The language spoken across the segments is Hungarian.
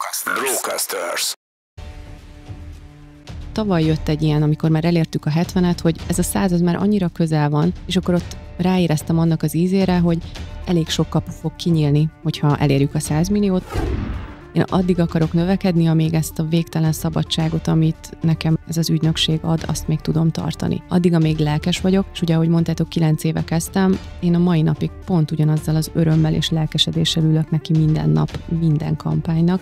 Brocasters. Brocasters. Tavaly jött egy ilyen, amikor már elértük a 70-et, hogy ez a század már annyira közel van, és akkor ott ráéreztem annak az ízére, hogy elég sok kapu fog kinyílni, hogyha elérjük a 100 milliót. Én addig akarok növekedni, amíg ezt a végtelen szabadságot, amit nekem ez az ügynökség ad, azt még tudom tartani. Addig, amíg lelkes vagyok, és ugye, ahogy mondtátok, 9 éve kezdtem, én a mai napig pont ugyanazzal az örömmel és lelkesedéssel ülök neki minden nap, minden kampánynak.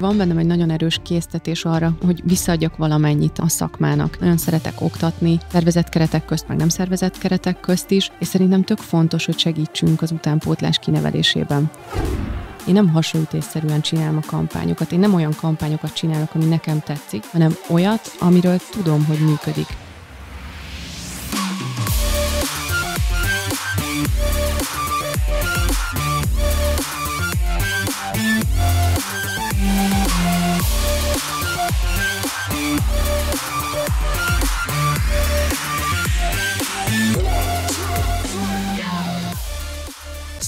Van bennem egy nagyon erős késztetés arra, hogy visszaadjak valamennyit a szakmának. Nagyon szeretek oktatni, szervezett keretek közt, meg nem szervezett keretek közt is, és szerintem tök fontos, hogy segítsünk az utánpótlás kinevelésében. Én nem hasonlítésszerűen csinálom a kampányokat, én nem olyan kampányokat csinálok, ami nekem tetszik, hanem olyat, amiről tudom, hogy működik.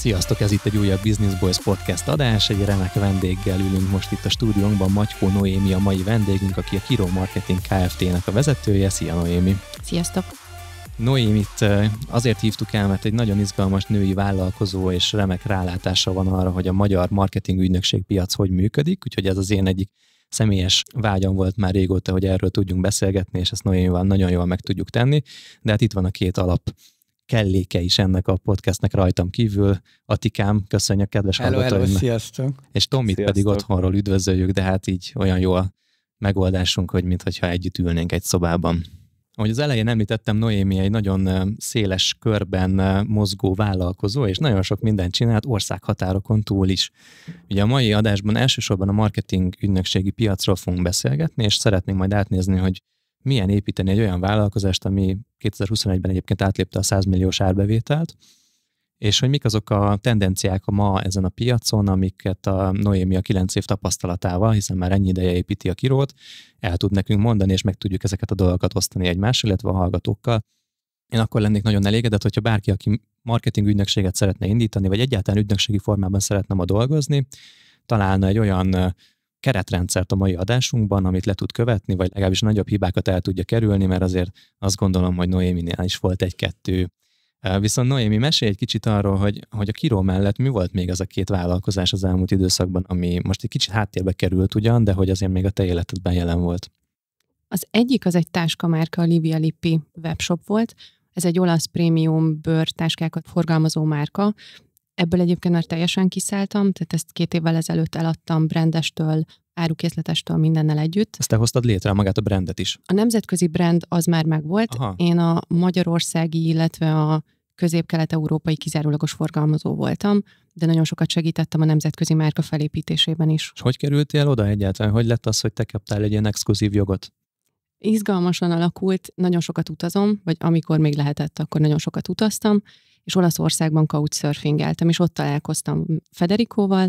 Sziasztok, ez itt egy újabb Business Boys Podcast adás. Egy remek vendéggel ülünk most itt a stúdiónkban. Magyko Noémi a mai vendégünk, aki a Kiro Marketing Kft-nek a vezetője. Szia Noémi! Sziasztok! itt azért hívtuk el, mert egy nagyon izgalmas női vállalkozó és remek rálátása van arra, hogy a magyar marketing ügynökség piac hogy működik, úgyhogy ez az én egyik személyes vágyam volt már régóta, hogy erről tudjunk beszélgetni, és ezt Noémival nagyon jól meg tudjuk tenni, de hát itt van a két alap kelléke is ennek a podcastnek rajtam kívül. Atikám, köszönjük a kedves hello, Hello, sziasztok! És Tomit sziasztok. pedig otthonról üdvözöljük, de hát így olyan jó a megoldásunk, hogy mintha együtt ülnénk egy szobában. Ahogy az elején említettem, Noémi egy nagyon széles körben mozgó vállalkozó, és nagyon sok mindent csinált országhatárokon túl is. Ugye a mai adásban elsősorban a marketing ügynökségi piacról fogunk beszélgetni, és szeretnénk majd átnézni, hogy milyen építeni egy olyan vállalkozást, ami 2021-ben egyébként átlépte a 100 milliós árbevételt, és hogy mik azok a tendenciák a ma ezen a piacon, amiket a Noémi a 9 év tapasztalatával, hiszen már ennyi ideje építi a kirót, el tud nekünk mondani, és meg tudjuk ezeket a dolgokat osztani egymás, illetve a hallgatókkal. Én akkor lennék nagyon elégedett, hogyha bárki, aki marketing ügynökséget szeretne indítani, vagy egyáltalán ügynökségi formában szeretne ma dolgozni, találna egy olyan keretrendszert a mai adásunkban, amit le tud követni, vagy legalábbis nagyobb hibákat el tudja kerülni, mert azért azt gondolom, hogy Noéminél is volt egy-kettő. Viszont Noémi, mesélj egy kicsit arról, hogy, hogy a Kiró mellett mi volt még az a két vállalkozás az elmúlt időszakban, ami most egy kicsit háttérbe került ugyan, de hogy azért még a te életedben jelen volt. Az egyik az egy táskamárka, a Livia Lippi webshop volt, ez egy olasz prémium bőrtáskákat forgalmazó márka, Ebből egyébként már teljesen kiszálltam, tehát ezt két évvel ezelőtt eladtam brandestől, árukészletestől mindennel együtt. Ezt te hoztad létre magát a brandet is. A nemzetközi brand az már megvolt. Aha. Én a magyarországi, illetve a közép-kelet-európai kizárólagos forgalmazó voltam, de nagyon sokat segítettem a nemzetközi márka felépítésében is. És hogy kerültél oda egyáltalán? Hogy lett az, hogy te kaptál egy ilyen exkluzív jogot? Izgalmasan alakult, nagyon sokat utazom, vagy amikor még lehetett, akkor nagyon sokat utaztam, és Olaszországban couchsurfingeltem, és ott találkoztam Federikóval,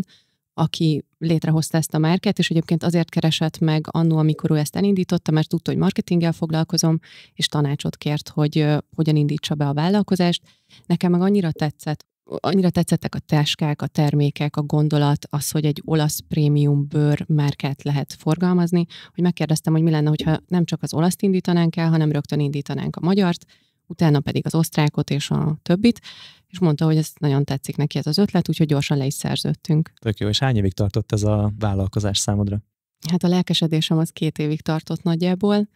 aki létrehozta ezt a márket, és egyébként azért keresett meg annó, amikor ő ezt elindította, mert tudta, hogy marketinggel foglalkozom, és tanácsot kért, hogy hogyan indítsa be a vállalkozást. Nekem meg annyira tetszett, annyira tetszettek a táskák, a termékek, a gondolat, az, hogy egy olasz prémium bőr márket lehet forgalmazni, hogy megkérdeztem, hogy mi lenne, hogyha nem csak az olaszt indítanánk el, hanem rögtön indítanánk a magyart, utána pedig az osztrákot és a többit, és mondta, hogy ez nagyon tetszik neki ez az ötlet, úgyhogy gyorsan le is szerződtünk. Tök jó, és hány évig tartott ez a vállalkozás számodra? Hát a lelkesedésem az két évig tartott nagyjából.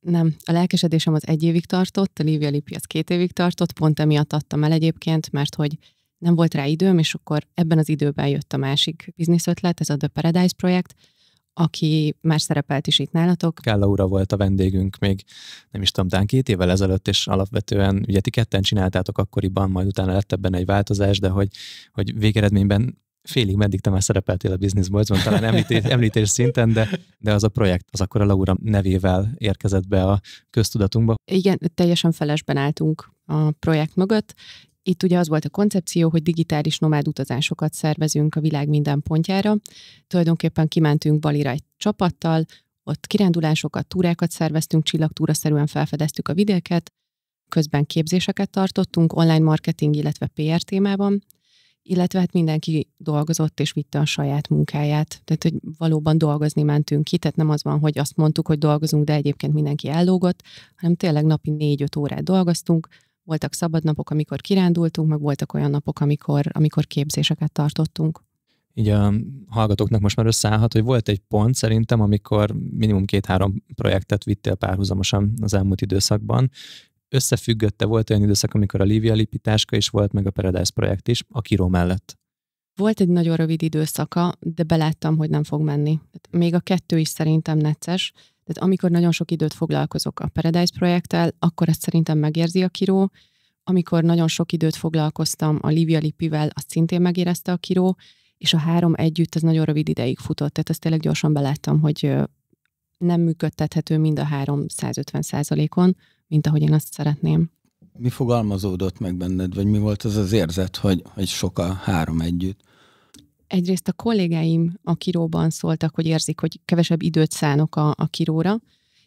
Nem, a lelkesedésem az egy évig tartott, a Lívia Lipi az két évig tartott, pont emiatt adtam el egyébként, mert hogy nem volt rá időm, és akkor ebben az időben jött a másik bizniszötlet, ez a The Paradise projekt, aki már szerepelt is itt nálatok. Kálla úra volt a vendégünk még, nem is tudom, talán két évvel ezelőtt, és alapvetően ugye ti ketten csináltátok akkoriban, majd utána lett ebben egy változás, de hogy, hogy végeredményben félig meddig te már szerepeltél a Business boys talán említés, említés szinten, de, de az a projekt az akkor a Laura nevével érkezett be a köztudatunkba. Igen, teljesen felesben álltunk a projekt mögött, itt ugye az volt a koncepció, hogy digitális nomád utazásokat szervezünk a világ minden pontjára. Tulajdonképpen kimentünk Balira egy csapattal, ott kirándulásokat, túrákat szerveztünk, csillagtúraszerűen felfedeztük a vidéket, közben képzéseket tartottunk online marketing, illetve PR témában, illetve hát mindenki dolgozott és vitte a saját munkáját. Tehát, hogy valóban dolgozni mentünk ki, tehát nem az van, hogy azt mondtuk, hogy dolgozunk, de egyébként mindenki ellógott, hanem tényleg napi négy-öt órát dolgoztunk, voltak szabadnapok, amikor kirándultunk, meg voltak olyan napok, amikor, amikor képzéseket tartottunk. Így a hallgatóknak most már összeállhat, hogy volt egy pont szerintem, amikor minimum két-három projektet vittél párhuzamosan az elmúlt időszakban, összefüggötte volt olyan időszak, amikor a Livia Lipitáska is volt, meg a Paradise projekt is, a Kiró mellett. Volt egy nagyon rövid időszaka, de beláttam, hogy nem fog menni. Még a kettő is szerintem necces, tehát amikor nagyon sok időt foglalkozok a Paradise projekttel, akkor ezt szerintem megérzi a kiró. Amikor nagyon sok időt foglalkoztam a Livia Lipivel, azt szintén megérezte a kiró, és a három együtt ez nagyon rövid ideig futott, tehát ezt tényleg gyorsan beláttam, hogy nem működtethető mind a három 150 on mint ahogy én azt szeretném. Mi fogalmazódott meg benned, vagy mi volt az az érzet, hogy, hogy sok a három együtt? egyrészt a kollégáim a kiróban szóltak, hogy érzik, hogy kevesebb időt szánok a, a kiróra,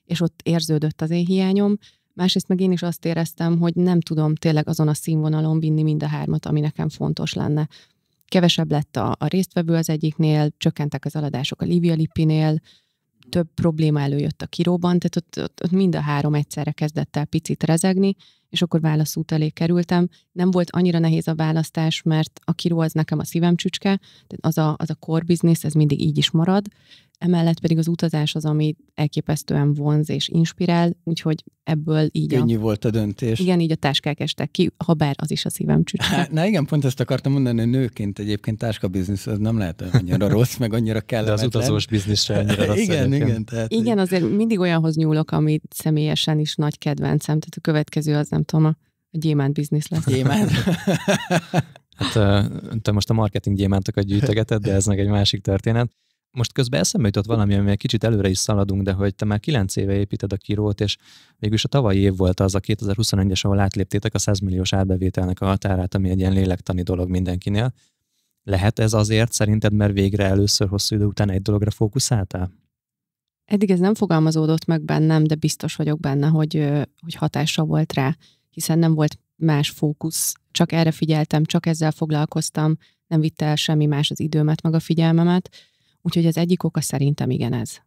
és ott érződött az én hiányom. Másrészt meg én is azt éreztem, hogy nem tudom tényleg azon a színvonalon vinni mind a hármat, ami nekem fontos lenne. Kevesebb lett a, a résztvevő az egyiknél, csökkentek az aladások a Livia Lipinél, több probléma előjött a kiróban, tehát ott, ott, ott mind a három egyszerre kezdett el picit rezegni, és akkor válaszút elé kerültem. Nem volt annyira nehéz a választás, mert a kiró az nekem a szívem csücske, az a, az a core business, ez mindig így is marad, Emellett pedig az utazás az, ami elképesztően vonz és inspirál, úgyhogy ebből így Könnyű a... volt a döntés. Igen, így a táskák estek ki, ha bár az is a szívem csücsök. Na igen, pont ezt akartam mondani, hogy nőként egyébként táska az nem lehet annyira rossz, meg annyira kell. De az utazós bizniszre annyira rossz. igen, igen. Tehát... Igen, azért mindig olyanhoz nyúlok, ami személyesen is nagy kedvencem, tehát a következő az nem tudom, a gyémánt biznisz lesz. Gyémánt. hát te most a marketing gyémántokat gyűjtögeted, de ez meg egy másik történet most közben eszembe jutott valami, egy kicsit előre is szaladunk, de hogy te már 9 éve építed a kirót, és mégis a tavalyi év volt az a 2021-es, ahol átléptétek a 100 milliós árbevételnek a határát, ami egy ilyen lélektani dolog mindenkinél. Lehet ez azért szerinted, mert végre először hosszú idő után egy dologra fókuszáltál? Eddig ez nem fogalmazódott meg bennem, de biztos vagyok benne, hogy, hogy hatása volt rá, hiszen nem volt más fókusz, csak erre figyeltem, csak ezzel foglalkoztam, nem vitte el semmi más az időmet, meg a figyelmemet Úgyhogy az egyik oka szerintem igen ez.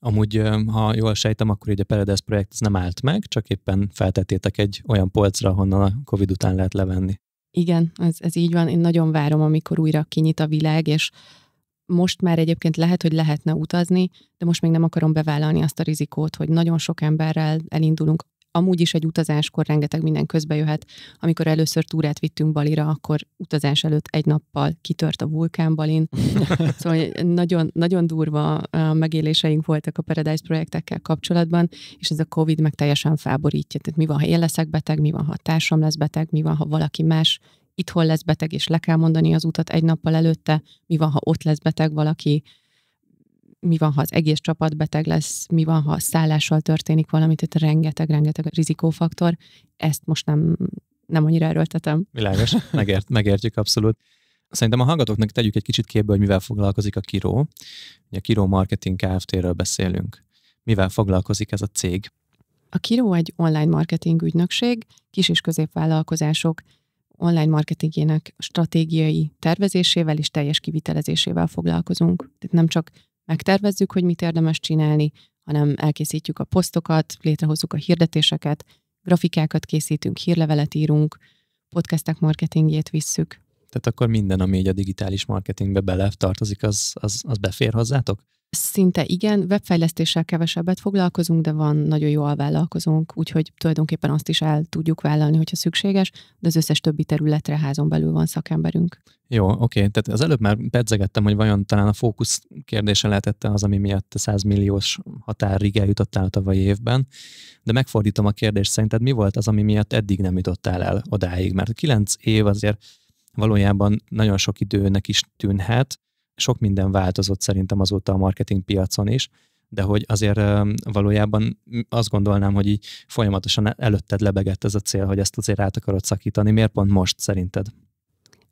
Amúgy, ha jól sejtem, akkor ugye a Peredes projekt ez nem állt meg, csak éppen feltettétek egy olyan polcra, honnan a Covid után lehet levenni. Igen, ez, ez így van. Én nagyon várom, amikor újra kinyit a világ, és most már egyébként lehet, hogy lehetne utazni, de most még nem akarom bevállalni azt a rizikót, hogy nagyon sok emberrel elindulunk amúgy is egy utazáskor rengeteg minden közbe jöhet. Amikor először túrát vittünk Balira, akkor utazás előtt egy nappal kitört a vulkán Balin. szóval nagyon, nagyon durva megéléseink voltak a Paradise projektekkel kapcsolatban, és ez a Covid meg teljesen felborítja. Tehát mi van, ha én leszek beteg, mi van, ha a társam lesz beteg, mi van, ha valaki más itthon lesz beteg, és le kell mondani az utat egy nappal előtte, mi van, ha ott lesz beteg valaki, mi van, ha az egész csapat beteg lesz, mi van, ha a szállással történik valami, tehát rengeteg-rengeteg rizikófaktor. Ezt most nem, nem annyira erőltetem. Világos, megért, megértjük abszolút. Szerintem a hallgatóknak tegyük egy kicsit képbe, hogy mivel foglalkozik a Kiro? a Kiro Marketing Kft-ről beszélünk. Mivel foglalkozik ez a cég? A Kiro egy online marketing ügynökség, kis- és középvállalkozások online marketingének stratégiai tervezésével és teljes kivitelezésével foglalkozunk. Tehát nem csak megtervezzük, hogy mit érdemes csinálni, hanem elkészítjük a posztokat, létrehozzuk a hirdetéseket, grafikákat készítünk, hírlevelet írunk, podcastek marketingjét visszük. Tehát akkor minden, ami így a digitális marketingbe bele tartozik, az, az, az befér hozzátok? Szinte igen, webfejlesztéssel kevesebbet foglalkozunk, de van nagyon jó alvállalkozónk, úgyhogy tulajdonképpen azt is el tudjuk vállalni, hogyha szükséges, de az összes többi területre házon belül van szakemberünk. Jó, oké. Tehát az előbb már pedzegettem, hogy vajon talán a fókusz kérdése lehetett az, ami miatt 100 milliós határig eljutottál a tavalyi évben, de megfordítom a kérdést, szerinted mi volt az, ami miatt eddig nem jutottál el odáig? Mert 9 év azért valójában nagyon sok időnek is tűnhet, sok minden változott szerintem azóta a marketing piacon is, de hogy azért valójában azt gondolnám, hogy így folyamatosan előtted lebegett ez a cél, hogy ezt azért át akarod szakítani. Miért pont most szerinted?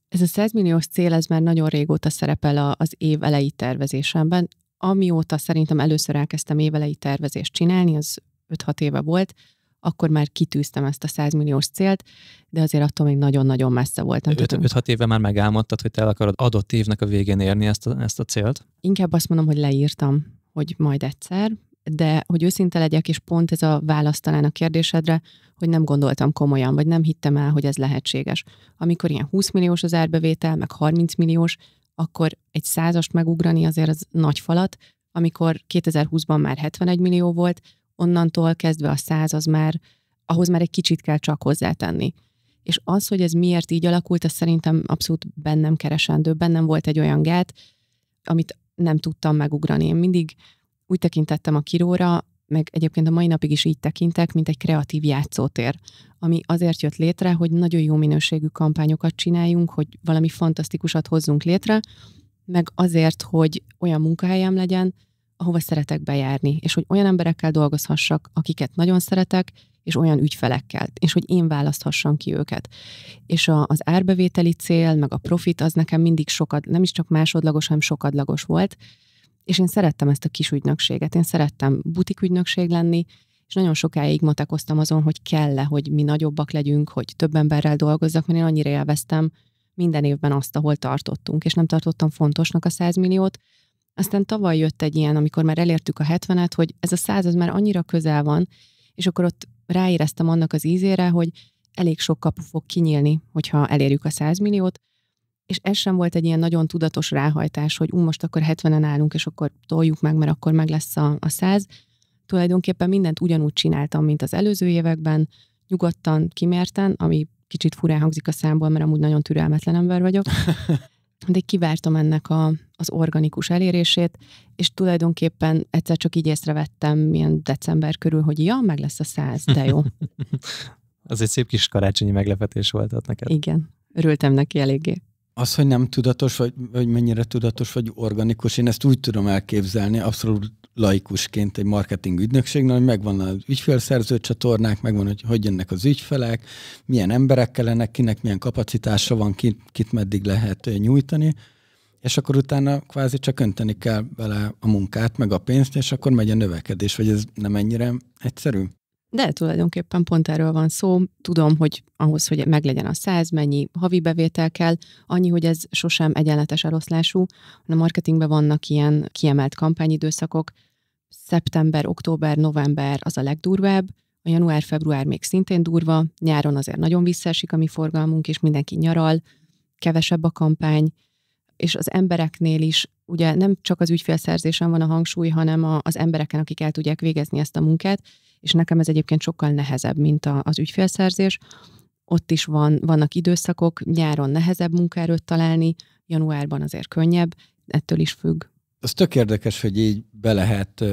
Ez a 100 milliós cél, ez már nagyon régóta szerepel az év elejé tervezésemben. Amióta szerintem először elkezdtem évelei tervezést csinálni, az 5-6 éve volt, akkor már kitűztem ezt a 100 milliós célt, de azért attól még nagyon-nagyon messze voltam. 5-6 éve már megálmodtad, hogy te el akarod adott évnek a végén érni ezt a, ezt a célt? Inkább azt mondom, hogy leírtam, hogy majd egyszer, de hogy őszinte legyek, és pont ez a választ talán a kérdésedre, hogy nem gondoltam komolyan, vagy nem hittem el, hogy ez lehetséges. Amikor ilyen 20 milliós az árbevétel, meg 30 milliós, akkor egy százast megugrani azért az nagy falat, amikor 2020-ban már 71 millió volt, onnantól kezdve a száz az már, ahhoz már egy kicsit kell csak hozzátenni. És az, hogy ez miért így alakult, az szerintem abszolút bennem keresendő. Bennem volt egy olyan gát, amit nem tudtam megugrani. Én mindig úgy tekintettem a kiróra, meg egyébként a mai napig is így tekintek, mint egy kreatív játszótér, ami azért jött létre, hogy nagyon jó minőségű kampányokat csináljunk, hogy valami fantasztikusat hozzunk létre, meg azért, hogy olyan munkahelyem legyen, ahova szeretek bejárni, és hogy olyan emberekkel dolgozhassak, akiket nagyon szeretek, és olyan ügyfelekkel, és hogy én választhassam ki őket. És a, az árbevételi cél, meg a profit, az nekem mindig sokat, nem is csak másodlagos, hanem sokadlagos volt, és én szerettem ezt a kis ügynökséget, én szerettem butik ügynökség lenni, és nagyon sokáig matekoztam azon, hogy kell-e, hogy mi nagyobbak legyünk, hogy több emberrel dolgozzak, mert én annyira élveztem minden évben azt, ahol tartottunk, és nem tartottam fontosnak a 100 milliót, aztán tavaly jött egy ilyen, amikor már elértük a 70-et, hogy ez a 100 az már annyira közel van, és akkor ott ráéreztem annak az ízére, hogy elég sok kapu fog kinyílni, hogyha elérjük a 100 milliót, és ez sem volt egy ilyen nagyon tudatos ráhajtás, hogy ú, most akkor 70-en állunk, és akkor toljuk meg, mert akkor meg lesz a, a 100. Tulajdonképpen mindent ugyanúgy csináltam, mint az előző években, nyugodtan, kimérten, ami kicsit furán hangzik a számból, mert amúgy nagyon türelmetlen ember vagyok. de kivártam ennek a, az organikus elérését, és tulajdonképpen egyszer csak így észrevettem, milyen december körül, hogy ja, meg lesz a száz, de jó. Az egy szép kis karácsonyi meglepetés volt ott neked. Igen, örültem neki eléggé. Az, hogy nem tudatos, vagy, vagy mennyire tudatos, vagy organikus, én ezt úgy tudom elképzelni, abszolút laikusként egy marketing ügynökségnél, hogy megvan az ügyfélszerző csatornák, megvan, hogy hogy jönnek az ügyfelek, milyen emberek kellenek, kinek milyen kapacitása van, kit, kit meddig lehet nyújtani, és akkor utána kvázi csak önteni kell vele a munkát, meg a pénzt, és akkor megy a növekedés, vagy ez nem ennyire egyszerű? De tulajdonképpen pont erről van szó. Tudom, hogy ahhoz, hogy meglegyen a száz, mennyi havi bevétel kell, annyi, hogy ez sosem egyenletes eloszlású. A marketingben vannak ilyen kiemelt kampányidőszakok. Szeptember, október, november az a legdurvább, a január-február még szintén durva, nyáron azért nagyon visszaesik a mi forgalmunk, és mindenki nyaral, kevesebb a kampány, és az embereknél is ugye nem csak az ügyfélszerzésen van a hangsúly, hanem az embereken, akik el tudják végezni ezt a munkát, és nekem ez egyébként sokkal nehezebb, mint a, az ügyfélszerzés. Ott is van, vannak időszakok, nyáron nehezebb munkáról találni, januárban azért könnyebb, ettől is függ az tök érdekes, hogy így be lehet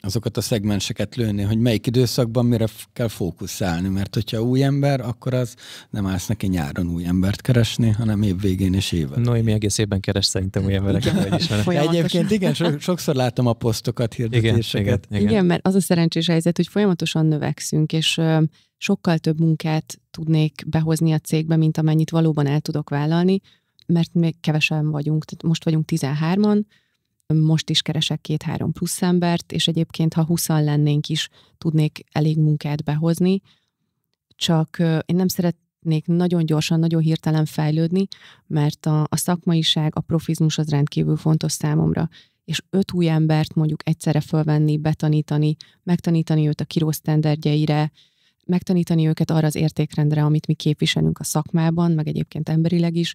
azokat a szegmenseket lőni, hogy melyik időszakban mire kell fókuszálni, mert hogyha új ember, akkor az nem állsz neki nyáron új embert keresni, hanem év végén és éve. No, mi egész évben keres szerintem új embereket, vagy Egyébként igen, so, sokszor látom a posztokat, hirdetéseket. Igen, igen, igen. igen, mert az a szerencsés helyzet, hogy folyamatosan növekszünk, és sokkal több munkát tudnék behozni a cégbe, mint amennyit valóban el tudok vállalni, mert még kevesen vagyunk, tehát most vagyunk 13-an, most is keresek két-három plusz embert, és egyébként, ha huszan lennénk is, tudnék elég munkát behozni, csak én nem szeretnék nagyon gyorsan, nagyon hirtelen fejlődni, mert a, a szakmaiság, a profizmus az rendkívül fontos számomra és öt új embert mondjuk egyszerre fölvenni, betanítani, megtanítani őt a sztenderdjeire, megtanítani őket arra az értékrendre, amit mi képviselünk a szakmában, meg egyébként emberileg is,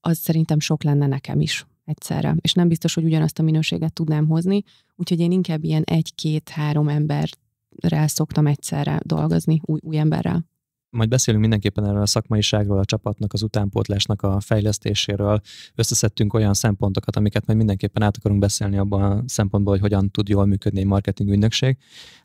az szerintem sok lenne nekem is egyszerre, és nem biztos, hogy ugyanazt a minőséget tudnám hozni, úgyhogy én inkább ilyen egy-két-három emberrel szoktam egyszerre dolgozni, új, új emberrel. Majd beszélünk mindenképpen erről a szakmaiságról, a csapatnak, az utánpótlásnak a fejlesztéséről. Összeszedtünk olyan szempontokat, amiket majd mindenképpen át akarunk beszélni abban a szempontból, hogy hogyan tud jól működni egy marketing ügynökség.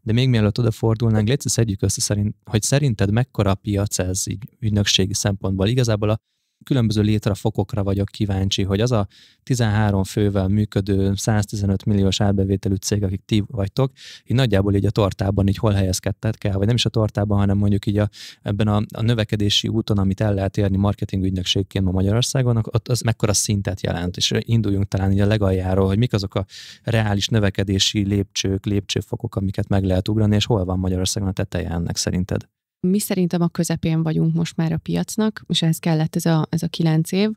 De még mielőtt odafordulnánk, légy szedjük össze, szerint, hogy szerinted mekkora piac ez így ügynökségi szempontból. Igazából a különböző létrefokokra vagyok kíváncsi, hogy az a 13 fővel működő 115 milliós árbevételű cég, akik ti vagytok, így nagyjából így a tortában így hol helyezkedtek el, vagy nem is a tortában, hanem mondjuk így a, ebben a, a növekedési úton, amit el lehet érni marketing ügynökségként ma Magyarországon, ott az mekkora szintet jelent, és induljunk talán így a legaljáról, hogy mik azok a reális növekedési lépcsők, lépcsőfokok, amiket meg lehet ugrani, és hol van Magyarországon a teteje ennek szerinted? Mi szerintem a közepén vagyunk most már a piacnak, és ehhez kellett ez a, ez a kilenc év.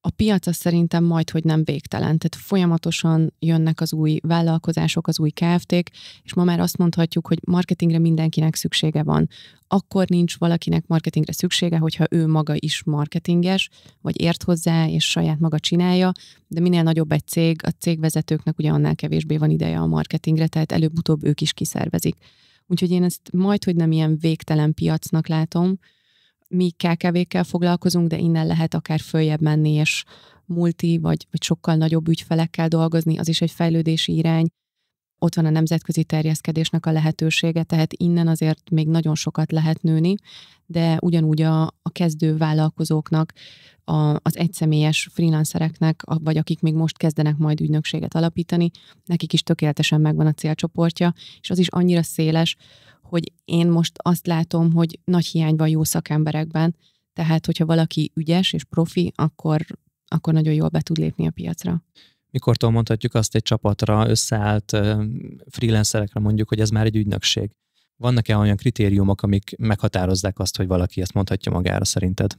A piac az szerintem majd, hogy nem végtelen, tehát folyamatosan jönnek az új vállalkozások, az új KFT-k, és ma már azt mondhatjuk, hogy marketingre mindenkinek szüksége van. Akkor nincs valakinek marketingre szüksége, hogyha ő maga is marketinges, vagy ért hozzá, és saját maga csinálja, de minél nagyobb egy cég, a cégvezetőknek ugye annál kevésbé van ideje a marketingre, tehát előbb-utóbb ők is kiszervezik. Úgyhogy én ezt majd, hogy nem ilyen végtelen piacnak látom. Mi KKV-kkel foglalkozunk, de innen lehet akár följebb menni, és multi, vagy, vagy sokkal nagyobb ügyfelekkel dolgozni, az is egy fejlődési irány ott van a nemzetközi terjeszkedésnek a lehetősége, tehát innen azért még nagyon sokat lehet nőni, de ugyanúgy a, a kezdő vállalkozóknak, a, az egyszemélyes freelancereknek, a, vagy akik még most kezdenek majd ügynökséget alapítani, nekik is tökéletesen megvan a célcsoportja, és az is annyira széles, hogy én most azt látom, hogy nagy hiány van jó szakemberekben, tehát hogyha valaki ügyes és profi, akkor, akkor nagyon jól be tud lépni a piacra mikortól mondhatjuk azt egy csapatra összeállt freelancerekre mondjuk, hogy ez már egy ügynökség? Vannak-e olyan kritériumok, amik meghatározzák azt, hogy valaki ezt mondhatja magára szerinted?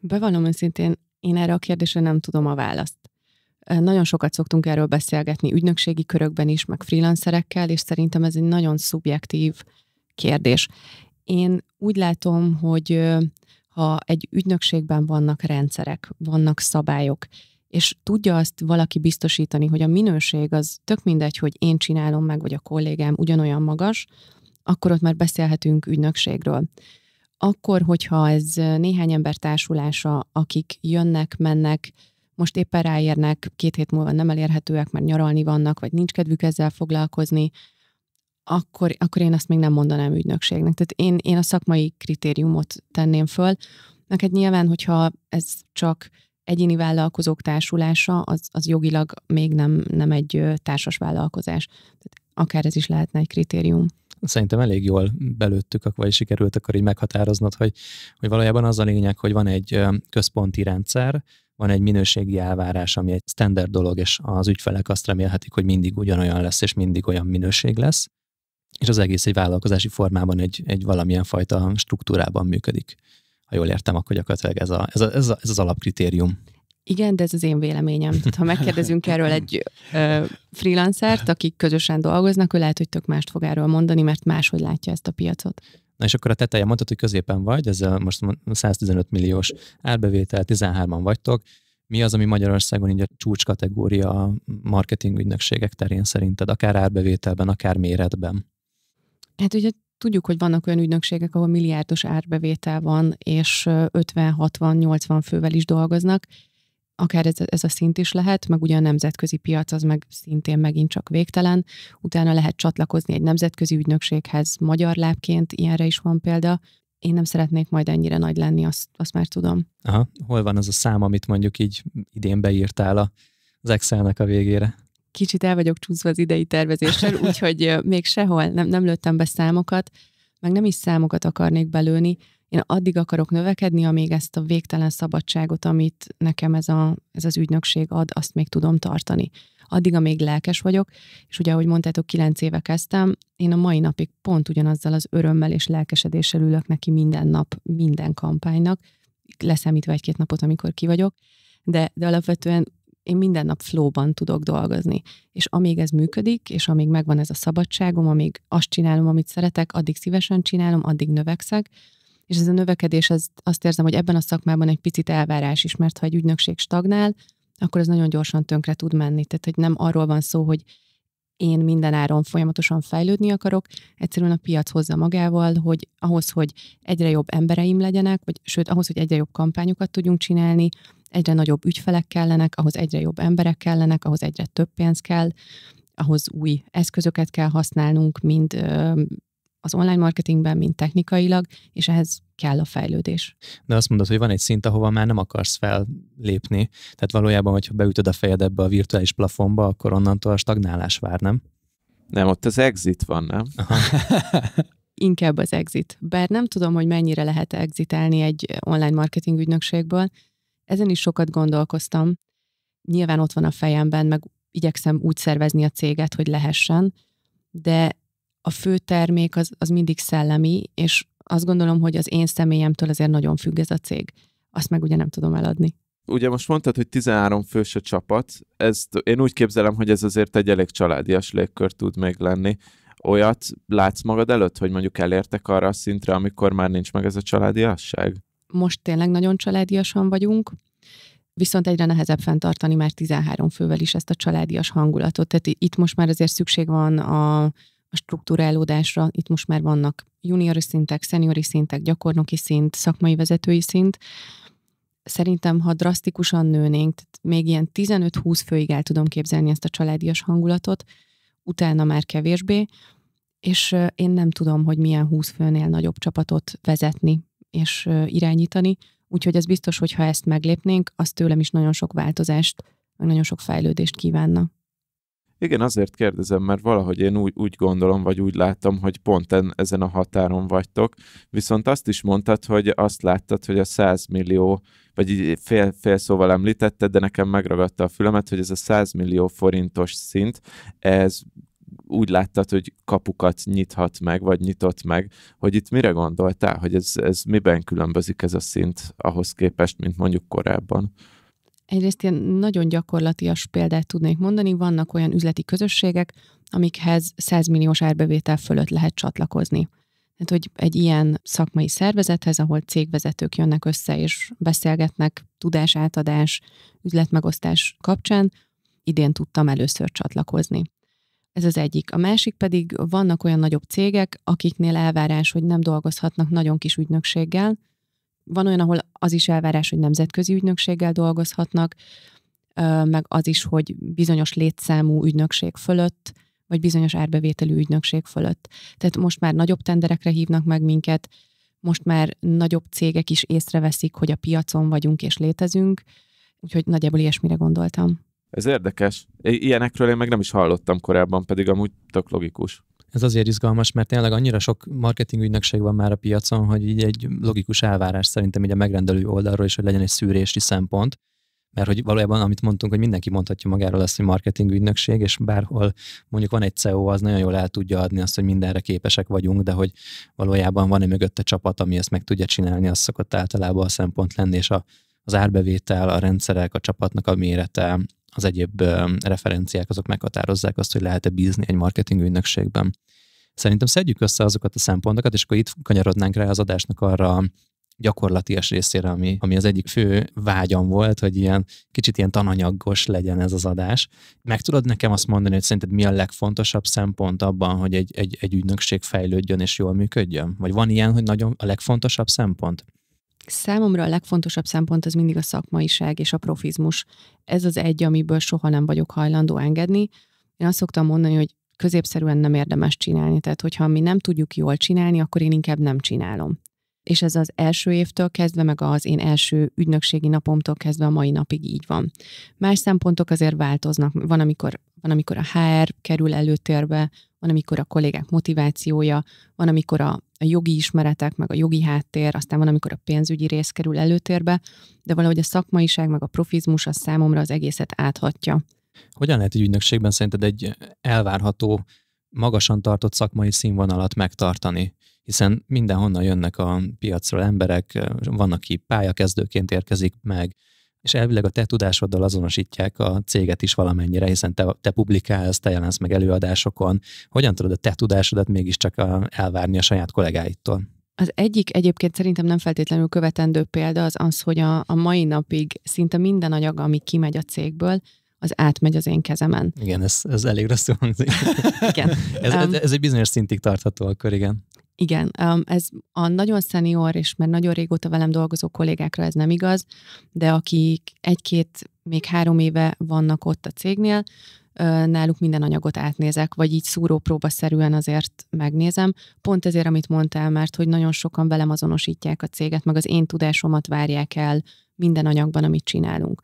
Bevallom őszintén, én erre a kérdésre nem tudom a választ. Nagyon sokat szoktunk erről beszélgetni ügynökségi körökben is, meg freelancerekkel, és szerintem ez egy nagyon szubjektív kérdés. Én úgy látom, hogy ha egy ügynökségben vannak rendszerek, vannak szabályok, és tudja azt valaki biztosítani, hogy a minőség az tök mindegy, hogy én csinálom meg, vagy a kollégám ugyanolyan magas, akkor ott már beszélhetünk ügynökségről. Akkor, hogyha ez néhány ember társulása, akik jönnek, mennek, most éppen ráérnek, két hét múlva nem elérhetőek, mert nyaralni vannak, vagy nincs kedvük ezzel foglalkozni, akkor, akkor én azt még nem mondanám ügynökségnek. Tehát én, én a szakmai kritériumot tenném föl. Neked nyilván, hogyha ez csak egyéni vállalkozók társulása az, az jogilag még nem, nem egy társas vállalkozás. Tehát akár ez is lehetne egy kritérium. Szerintem elég jól belőttük, vagy sikerült akkor így meghatároznod, hogy, hogy valójában az a lényeg, hogy van egy központi rendszer, van egy minőségi elvárás, ami egy standard dolog, és az ügyfelek azt remélhetik, hogy mindig ugyanolyan lesz, és mindig olyan minőség lesz, és az egész egy vállalkozási formában, egy, egy valamilyen fajta struktúrában működik ha jól értem, akkor gyakorlatilag ez, a, ez, a, ez, a, ez az alapkritérium. Igen, de ez az én véleményem. Tehát, ha megkérdezünk erről egy ö, freelancert, akik közösen dolgoznak, ő lehet, hogy tök mást fog erről mondani, mert máshogy látja ezt a piacot. Na és akkor a teteje mondtad, hogy középen vagy, ez a most 115 milliós árbevétel, 13-an vagytok. Mi az, ami Magyarországon így a csúcskategória a marketing ügynökségek terén szerinted, akár árbevételben, akár méretben? Hát ugye Tudjuk, hogy vannak olyan ügynökségek, ahol milliárdos árbevétel van, és 50-60-80 fővel is dolgoznak, akár ez, ez a szint is lehet, meg ugye a nemzetközi piac az meg szintén megint csak végtelen, utána lehet csatlakozni egy nemzetközi ügynökséghez magyar lábként, ilyenre is van példa, én nem szeretnék majd ennyire nagy lenni, azt, azt már tudom. Aha, hol van az a szám, amit mondjuk így idén beírtál a, az Excelnek a végére? kicsit el vagyok csúszva az idei tervezéssel, úgyhogy még sehol nem, nem lőttem be számokat, meg nem is számokat akarnék belőni. Én addig akarok növekedni, amíg ezt a végtelen szabadságot, amit nekem ez, a, ez az ügynökség ad, azt még tudom tartani. Addig, amíg lelkes vagyok, és ugye, ahogy mondtátok, kilenc éve kezdtem, én a mai napig pont ugyanazzal az örömmel és lelkesedéssel ülök neki minden nap, minden kampánynak, leszámítva egy-két napot, amikor ki vagyok, de, de alapvetően én minden nap flowban tudok dolgozni. És amíg ez működik, és amíg megvan ez a szabadságom, amíg azt csinálom, amit szeretek, addig szívesen csinálom, addig növekszek, és ez a növekedés, az azt érzem, hogy ebben a szakmában egy picit elvárás is, mert ha egy ügynökség stagnál, akkor ez nagyon gyorsan tönkre tud menni. Tehát, hogy nem arról van szó, hogy én minden áron folyamatosan fejlődni akarok, egyszerűen a piac hozza magával, hogy ahhoz, hogy egyre jobb embereim legyenek, vagy sőt, ahhoz, hogy egyre jobb kampányokat tudjunk csinálni, egyre nagyobb ügyfelek kellenek, ahhoz egyre jobb emberek kellenek, ahhoz egyre több pénz kell, ahhoz új eszközöket kell használnunk, mind az online marketingben, mint technikailag, és ehhez kell a fejlődés. De azt mondod, hogy van egy szint, ahova már nem akarsz fellépni, tehát valójában, hogyha beütöd a fejed ebbe a virtuális plafonba, akkor onnantól a stagnálás vár, nem? Nem, ott az exit van, nem? Inkább az exit. Bár nem tudom, hogy mennyire lehet exitálni egy online marketing ügynökségből, ezen is sokat gondolkoztam. Nyilván ott van a fejemben, meg igyekszem úgy szervezni a céget, hogy lehessen, de a fő termék az, az mindig szellemi, és azt gondolom, hogy az én személyemtől azért nagyon függ ez a cég. Azt meg ugye nem tudom eladni. Ugye most mondtad, hogy 13 fős a csapat, ezt én úgy képzelem, hogy ez azért egy elég családias légkör tud még lenni. Olyat látsz magad előtt, hogy mondjuk elértek arra a szintre, amikor már nincs meg ez a családiasság? Most tényleg nagyon családiasan vagyunk, viszont egyre nehezebb fenntartani már 13 fővel is ezt a családias hangulatot. Tehát itt most már azért szükség van a a struktúrálódásra. Itt most már vannak juniori szintek, szeniori szintek, gyakornoki szint, szakmai vezetői szint. Szerintem, ha drasztikusan nőnénk, tehát még ilyen 15-20 főig el tudom képzelni ezt a családias hangulatot, utána már kevésbé, és én nem tudom, hogy milyen 20 főnél nagyobb csapatot vezetni és irányítani, úgyhogy ez biztos, hogy ha ezt meglépnénk, az tőlem is nagyon sok változást, nagyon sok fejlődést kívánna. Igen, azért kérdezem, mert valahogy én úgy, úgy gondolom, vagy úgy látom, hogy pont en, ezen a határon vagytok. Viszont azt is mondtad, hogy azt láttad, hogy a 100 millió, vagy így fél, fél szóval említetted, de nekem megragadta a fülemet, hogy ez a 100 millió forintos szint, ez úgy láttad, hogy kapukat nyithat meg, vagy nyitott meg, hogy itt mire gondoltál, hogy ez, ez miben különbözik ez a szint ahhoz képest, mint mondjuk korábban? Egyrészt ilyen nagyon gyakorlatias példát tudnék mondani, vannak olyan üzleti közösségek, amikhez 100 milliós árbevétel fölött lehet csatlakozni. Tehát, hogy egy ilyen szakmai szervezethez, ahol cégvezetők jönnek össze és beszélgetnek tudásátadás, üzletmegosztás kapcsán, idén tudtam először csatlakozni. Ez az egyik. A másik pedig vannak olyan nagyobb cégek, akiknél elvárás, hogy nem dolgozhatnak nagyon kis ügynökséggel, van olyan, ahol az is elvárás, hogy nemzetközi ügynökséggel dolgozhatnak, meg az is, hogy bizonyos létszámú ügynökség fölött, vagy bizonyos árbevételű ügynökség fölött. Tehát most már nagyobb tenderekre hívnak meg minket, most már nagyobb cégek is észreveszik, hogy a piacon vagyunk és létezünk, úgyhogy nagyjából ilyesmire gondoltam. Ez érdekes. Ilyenekről én meg nem is hallottam korábban, pedig amúgy tök logikus. Ez azért izgalmas, mert tényleg annyira sok marketing ügynökség van már a piacon, hogy így egy logikus elvárás szerintem így a megrendelő oldalról is, hogy legyen egy szűrési szempont, mert hogy valójában, amit mondtunk, hogy mindenki mondhatja magáról azt, hogy marketing ügynökség, és bárhol mondjuk van egy CEO, az nagyon jól el tudja adni azt, hogy mindenre képesek vagyunk, de hogy valójában van-e mögötte csapat, ami ezt meg tudja csinálni, az szokott általában a szempont lenni, és a, az árbevétel, a rendszerek, a csapatnak a mérete, az egyéb referenciák azok meghatározzák azt, hogy lehet-e bízni egy marketing ügynökségben. Szerintem szedjük össze azokat a szempontokat, és akkor itt kanyarodnánk rá az adásnak arra gyakorlatias részére, ami, ami az egyik fő vágyam volt, hogy ilyen kicsit ilyen tananyaggos legyen ez az adás. Meg tudod nekem azt mondani, hogy szerinted mi a legfontosabb szempont abban, hogy egy, egy, egy ügynökség fejlődjön és jól működjön? Vagy van ilyen, hogy nagyon a legfontosabb szempont? Számomra a legfontosabb szempont az mindig a szakmaiság és a profizmus. Ez az egy, amiből soha nem vagyok hajlandó engedni. Én azt szoktam mondani, hogy középszerűen nem érdemes csinálni. Tehát, hogyha mi nem tudjuk jól csinálni, akkor én inkább nem csinálom és ez az első évtől kezdve, meg az én első ügynökségi napomtól kezdve a mai napig így van. Más szempontok azért változnak. Van, amikor, van, amikor a HR kerül előtérbe, van, amikor a kollégák motivációja, van, amikor a, a jogi ismeretek, meg a jogi háttér, aztán van, amikor a pénzügyi rész kerül előtérbe, de valahogy a szakmaiság, meg a profizmus az számomra az egészet áthatja. Hogyan lehet egy ügynökségben szerinted egy elvárható, magasan tartott szakmai színvonalat megtartani? hiszen mindenhonnan jönnek a piacról emberek, van, aki pályakezdőként érkezik meg, és elvileg a te tudásoddal azonosítják a céget is valamennyire, hiszen te, te publikálsz, te jelensz meg előadásokon. Hogyan tudod a te tudásodat mégiscsak elvárni a saját kollégáittól? Az egyik egyébként szerintem nem feltétlenül követendő példa az az, hogy a, a mai napig szinte minden anyag, ami kimegy a cégből, az átmegy az én kezemen. Igen, ez, ez elég rosszul hangzik. igen. ez, ez, ez egy bizonyos szintig tartható akkor, igen. Igen, ez a nagyon szenior, és mert nagyon régóta velem dolgozó kollégákra ez nem igaz, de akik egy-két, még három éve vannak ott a cégnél, náluk minden anyagot átnézek, vagy így szerűen azért megnézem. Pont ezért, amit mondtál, mert hogy nagyon sokan velem azonosítják a céget, meg az én tudásomat várják el minden anyagban, amit csinálunk.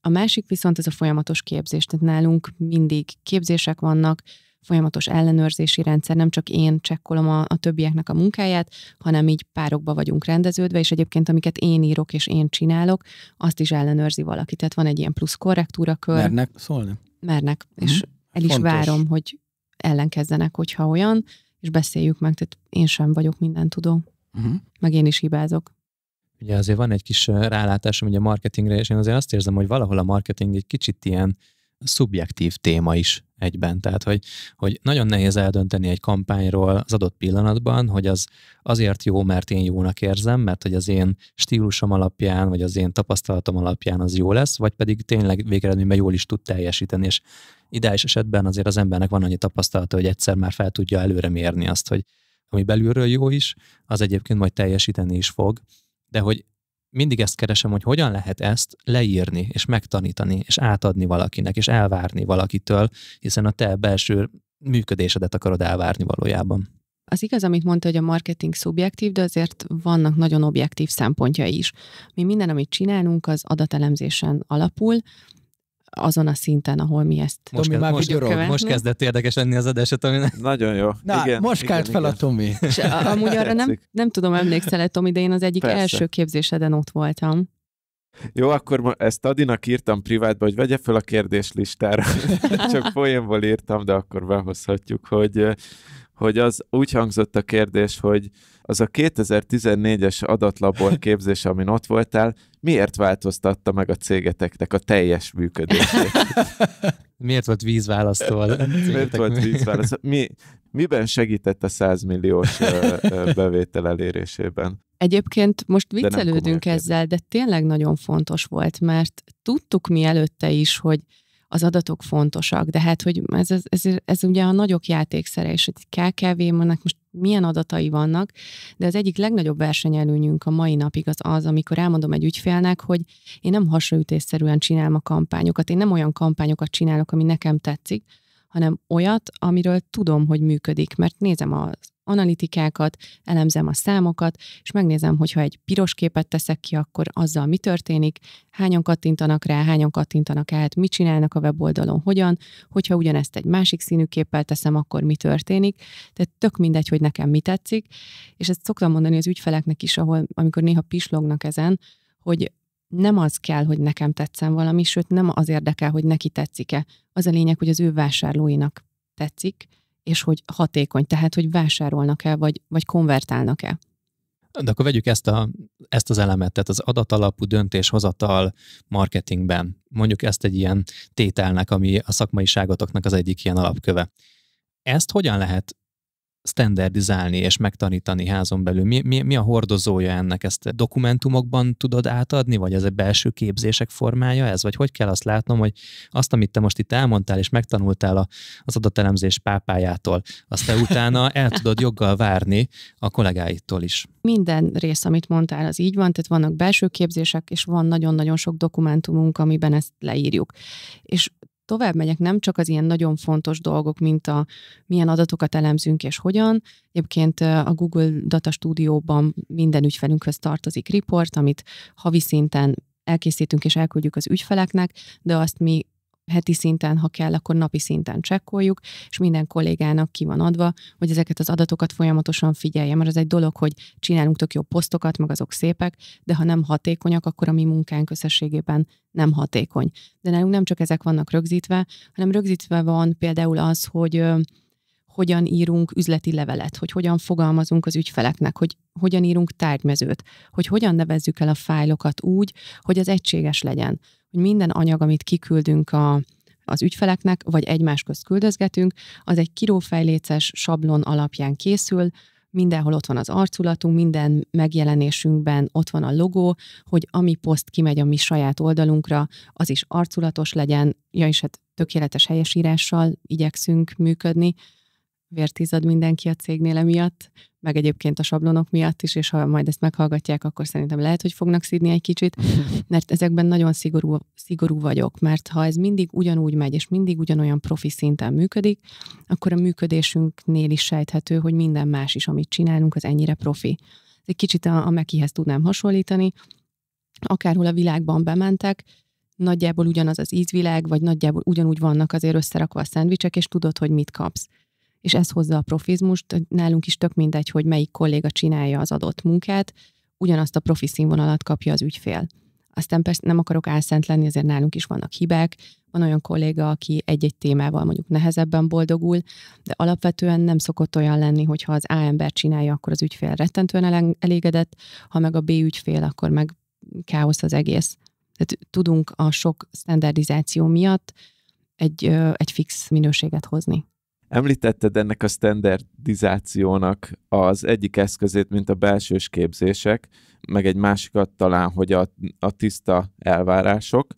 A másik viszont ez a folyamatos képzés, tehát nálunk mindig képzések vannak, folyamatos ellenőrzési rendszer, nem csak én csekkolom a, a többieknek a munkáját, hanem így párokba vagyunk rendeződve, és egyébként amiket én írok és én csinálok, azt is ellenőrzi valaki. Tehát van egy ilyen plusz korrektúra kör. Mernek szólni? Mernek, mm-hmm. és hát el is Fontos. várom, hogy ellenkezzenek, hogyha olyan, és beszéljük meg, tehát én sem vagyok minden tudó, hmm. Meg én is hibázok. Ugye azért van egy kis eh, rálátásom ugye a marketingre, és én azért azt érzem, hogy valahol a marketing egy kicsit ilyen szubjektív téma is egyben. Tehát, hogy, hogy nagyon nehéz eldönteni egy kampányról az adott pillanatban, hogy az azért jó, mert én jónak érzem, mert hogy az én stílusom alapján, vagy az én tapasztalatom alapján az jó lesz, vagy pedig tényleg végeredményben jól is tud teljesíteni, és ideális esetben azért az embernek van annyi tapasztalata, hogy egyszer már fel tudja előre mérni azt, hogy ami belülről jó is, az egyébként majd teljesíteni is fog, de hogy mindig ezt keresem, hogy hogyan lehet ezt leírni, és megtanítani, és átadni valakinek, és elvárni valakitől, hiszen a te belső működésedet akarod elvárni valójában. Az igaz, amit mondta, hogy a marketing szubjektív, de azért vannak nagyon objektív szempontjai is. Mi minden, amit csinálunk, az adatelemzésen alapul, azon a szinten, ahol mi ezt most Tomi kezd, már most, most kezdett érdekes lenni az adása, ami Nagyon jó. Na, igen, most kelt fel igen. a Tomi. És amúgy arra nem, nem tudom, emlékszel-e Tomi, de én az egyik Persze. első képzéseden ott voltam. Jó, akkor ezt Adinak írtam privátba, hogy vegye fel a kérdéslistára. Csak poénból írtam, de akkor behozhatjuk, hogy hogy az úgy hangzott a kérdés, hogy az a 2014-es adatlabor képzés, amin ott voltál, miért változtatta meg a cégeteknek a teljes működését? miért volt vízválasztó? miért volt vízválasztó? Mi, miben segített a 100 milliós bevétel elérésében? Egyébként most viccelődünk de ezzel, de tényleg nagyon fontos volt, mert tudtuk mi előtte is, hogy az adatok fontosak, de hát, hogy ez, ez, ez, ez ugye a nagyok játékszere, és hogy kkv annak most milyen adatai vannak, de az egyik legnagyobb versenyelőnyünk a mai napig az az, amikor elmondom egy ügyfélnek, hogy én nem hasraütésszerűen csinálom a kampányokat, én nem olyan kampányokat csinálok, ami nekem tetszik, hanem olyat, amiről tudom, hogy működik, mert nézem az analitikákat, elemzem a számokat, és megnézem, hogyha egy piros képet teszek ki, akkor azzal mi történik, hányan kattintanak rá, hányan kattintanak át, mit csinálnak a weboldalon, hogyan, hogyha ugyanezt egy másik színű képpel teszem, akkor mi történik. Tehát tök mindegy, hogy nekem mi tetszik, és ezt szoktam mondani az ügyfeleknek is, ahol amikor néha pislognak ezen, hogy nem az kell, hogy nekem tetszen valami, sőt nem az érdekel, hogy neki tetszik-e. Az a lényeg, hogy az ő vásárlóinak tetszik, és hogy hatékony, tehát hogy vásárolnak-e, vagy, vagy konvertálnak-e. De akkor vegyük ezt, a, ezt az elemet, tehát az adatalapú döntéshozatal marketingben. Mondjuk ezt egy ilyen tételnek, ami a szakmaiságotoknak az egyik ilyen alapköve. Ezt hogyan lehet standardizálni és megtanítani házon belül? Mi, mi, mi a hordozója ennek? Ezt dokumentumokban tudod átadni, vagy ez a belső képzések formája ez? Vagy hogy kell azt látnom, hogy azt, amit te most itt elmondtál és megtanultál a, az adatelemzés pápájától, azt te utána el tudod joggal várni a kollégáitól is? Minden rész, amit mondtál, az így van, tehát vannak belső képzések, és van nagyon-nagyon sok dokumentumunk, amiben ezt leírjuk. És tovább megyek, nem csak az ilyen nagyon fontos dolgok, mint a milyen adatokat elemzünk és hogyan. Egyébként a Google Data Studio-ban minden ügyfelünkhöz tartozik report, amit havi szinten elkészítünk és elküldjük az ügyfeleknek, de azt mi heti szinten, ha kell, akkor napi szinten csekkoljuk, és minden kollégának ki van adva, hogy ezeket az adatokat folyamatosan figyelje, mert az egy dolog, hogy csinálunk tök jó posztokat, meg azok szépek, de ha nem hatékonyak, akkor a mi munkánk összességében nem hatékony. De nálunk nem csak ezek vannak rögzítve, hanem rögzítve van például az, hogy hogyan írunk üzleti levelet, hogy hogyan fogalmazunk az ügyfeleknek, hogy hogyan írunk tárgymezőt, hogy hogyan nevezzük el a fájlokat úgy, hogy az egységes legyen, hogy minden anyag, amit kiküldünk a, az ügyfeleknek, vagy egymás közt küldözgetünk, az egy kirófejléces sablon alapján készül, mindenhol ott van az arculatunk, minden megjelenésünkben ott van a logó, hogy ami poszt kimegy a mi saját oldalunkra, az is arculatos legyen, ja és hát tökéletes helyesírással igyekszünk működni, vértizad mindenki a cégnél emiatt, meg egyébként a sablonok miatt is, és ha majd ezt meghallgatják, akkor szerintem lehet, hogy fognak szidni egy kicsit, mert ezekben nagyon szigorú, szigorú vagyok, mert ha ez mindig ugyanúgy megy, és mindig ugyanolyan profi szinten működik, akkor a működésünknél is sejthető, hogy minden más is, amit csinálunk, az ennyire profi. Egy kicsit a, a Mekihez tudnám hasonlítani, akárhol a világban bementek, nagyjából ugyanaz az ízvilág, vagy nagyjából ugyanúgy vannak azért összerakva a szendvicsek, és tudod, hogy mit kapsz és ez hozza a profizmust, nálunk is tök mindegy, hogy melyik kolléga csinálja az adott munkát, ugyanazt a profi színvonalat kapja az ügyfél. Aztán persze nem akarok álszent lenni, azért nálunk is vannak hibák, van olyan kolléga, aki egy-egy témával mondjuk nehezebben boldogul, de alapvetően nem szokott olyan lenni, hogy ha az A ember csinálja, akkor az ügyfél rettentően elégedett, ha meg a B ügyfél, akkor meg káosz az egész. Tehát tudunk a sok standardizáció miatt egy, egy fix minőséget hozni. Említetted ennek a standardizációnak az egyik eszközét, mint a belsős képzések, meg egy másikat talán, hogy a, a tiszta elvárások,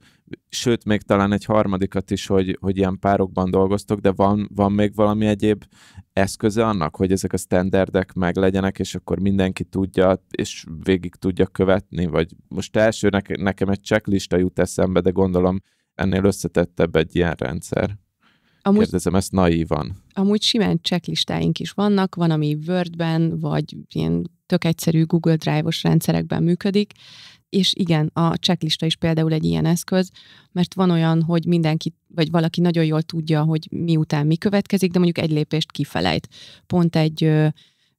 sőt, még talán egy harmadikat is, hogy, hogy ilyen párokban dolgoztok, de van, van még valami egyéb eszköze annak, hogy ezek a standardek meg legyenek, és akkor mindenki tudja, és végig tudja követni, vagy most elsőnek nekem egy checklista jut eszembe, de gondolom ennél összetettebb egy ilyen rendszer. Amúgy, Kérdezem ezt naívan. Amúgy simán checklistáink is vannak, van, ami Word-ben vagy ilyen tök egyszerű Google Drive-os rendszerekben működik, és igen, a checklista is például egy ilyen eszköz, mert van olyan, hogy mindenki, vagy valaki nagyon jól tudja, hogy miután mi következik, de mondjuk egy lépést kifelejt. Pont egy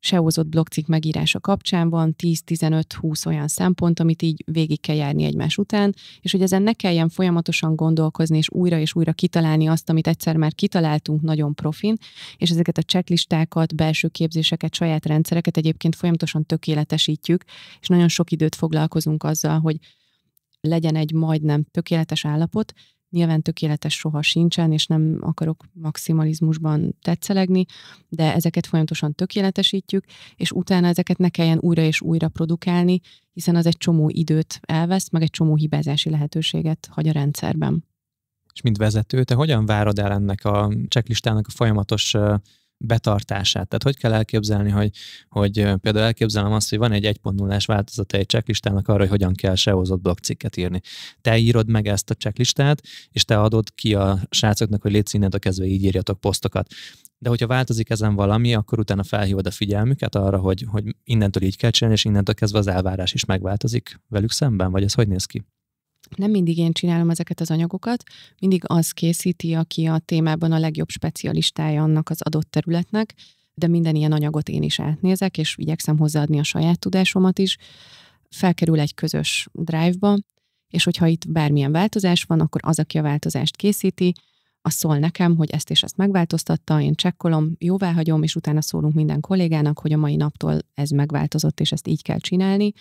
sehozott blogcikk megírása kapcsán van 10-15-20 olyan szempont, amit így végig kell járni egymás után, és hogy ezen ne kelljen folyamatosan gondolkozni, és újra és újra kitalálni azt, amit egyszer már kitaláltunk nagyon profin, és ezeket a checklistákat, belső képzéseket, saját rendszereket egyébként folyamatosan tökéletesítjük, és nagyon sok időt foglalkozunk azzal, hogy legyen egy majdnem tökéletes állapot, Nyilván tökéletes soha sincsen, és nem akarok maximalizmusban tetszelegni, de ezeket folyamatosan tökéletesítjük, és utána ezeket ne kelljen újra és újra produkálni, hiszen az egy csomó időt elvesz, meg egy csomó hibázási lehetőséget hagy a rendszerben. És mint vezető, te hogyan várod el ennek a checklistának a folyamatos betartását. Tehát hogy kell elképzelni, hogy, hogy például elképzelem azt, hogy van egy 1.0-es változata egy checklistának arra, hogy hogyan kell sehozott blogcikket írni. Te írod meg ezt a checklistát, és te adod ki a srácoknak, hogy légy a kezdve így írjatok posztokat. De hogyha változik ezen valami, akkor utána felhívod a figyelmüket arra, hogy, hogy innentől így kell csinálni, és innentől kezdve az elvárás is megváltozik velük szemben, vagy ez hogy néz ki? nem mindig én csinálom ezeket az anyagokat, mindig az készíti, aki a témában a legjobb specialistája annak az adott területnek, de minden ilyen anyagot én is átnézek, és igyekszem hozzáadni a saját tudásomat is. Felkerül egy közös drive-ba, és hogyha itt bármilyen változás van, akkor az, aki a változást készíti, az szól nekem, hogy ezt és ezt megváltoztatta, én csekkolom, jóvá hagyom, és utána szólunk minden kollégának, hogy a mai naptól ez megváltozott, és ezt így kell csinálni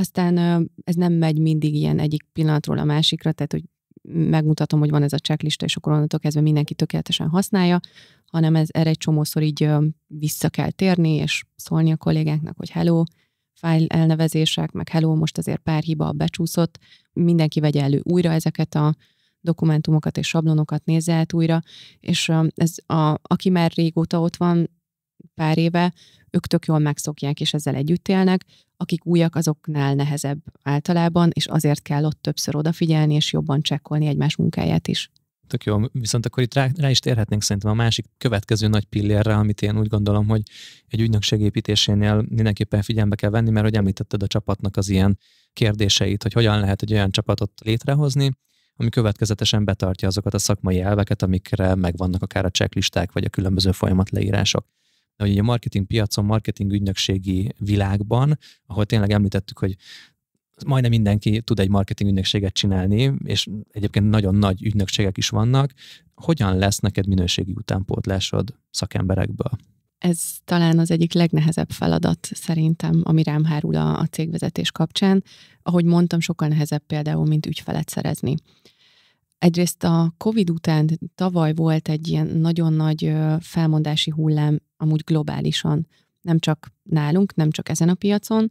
aztán ez nem megy mindig ilyen egyik pillanatról a másikra, tehát hogy megmutatom, hogy van ez a checklista, és akkor onnantól kezdve mindenki tökéletesen használja, hanem ez erre egy csomószor így vissza kell térni, és szólni a kollégáknak, hogy hello, fájl elnevezések, meg hello, most azért pár hiba becsúszott, mindenki vegye elő újra ezeket a dokumentumokat és sablonokat nézze át újra, és ez a, aki már régóta ott van, pár éve, ők tök jól megszokják és ezzel együtt élnek, akik újak, azoknál nehezebb általában, és azért kell ott többször odafigyelni és jobban csekkolni egymás munkáját is. Tök jó, viszont akkor itt rá, rá is térhetnénk szerintem a másik következő nagy pillérre, amit én úgy gondolom, hogy egy ügynökség építésénél mindenképpen figyelme kell venni, mert hogy említetted a csapatnak az ilyen kérdéseit, hogy hogyan lehet egy olyan csapatot létrehozni, ami következetesen betartja azokat a szakmai elveket, amikre megvannak akár a checklisták vagy a különböző folyamat leírások de hogy a marketing piacon, marketing ügynökségi világban, ahol tényleg említettük, hogy majdnem mindenki tud egy marketing ügynökséget csinálni, és egyébként nagyon nagy ügynökségek is vannak. Hogyan lesz neked minőségi utánpótlásod szakemberekből? Ez talán az egyik legnehezebb feladat szerintem, ami rám hárul a, a cégvezetés kapcsán. Ahogy mondtam, sokkal nehezebb például, mint ügyfelet szerezni. Egyrészt a COVID után tavaly volt egy ilyen nagyon nagy felmondási hullám, amúgy globálisan, nem csak nálunk, nem csak ezen a piacon.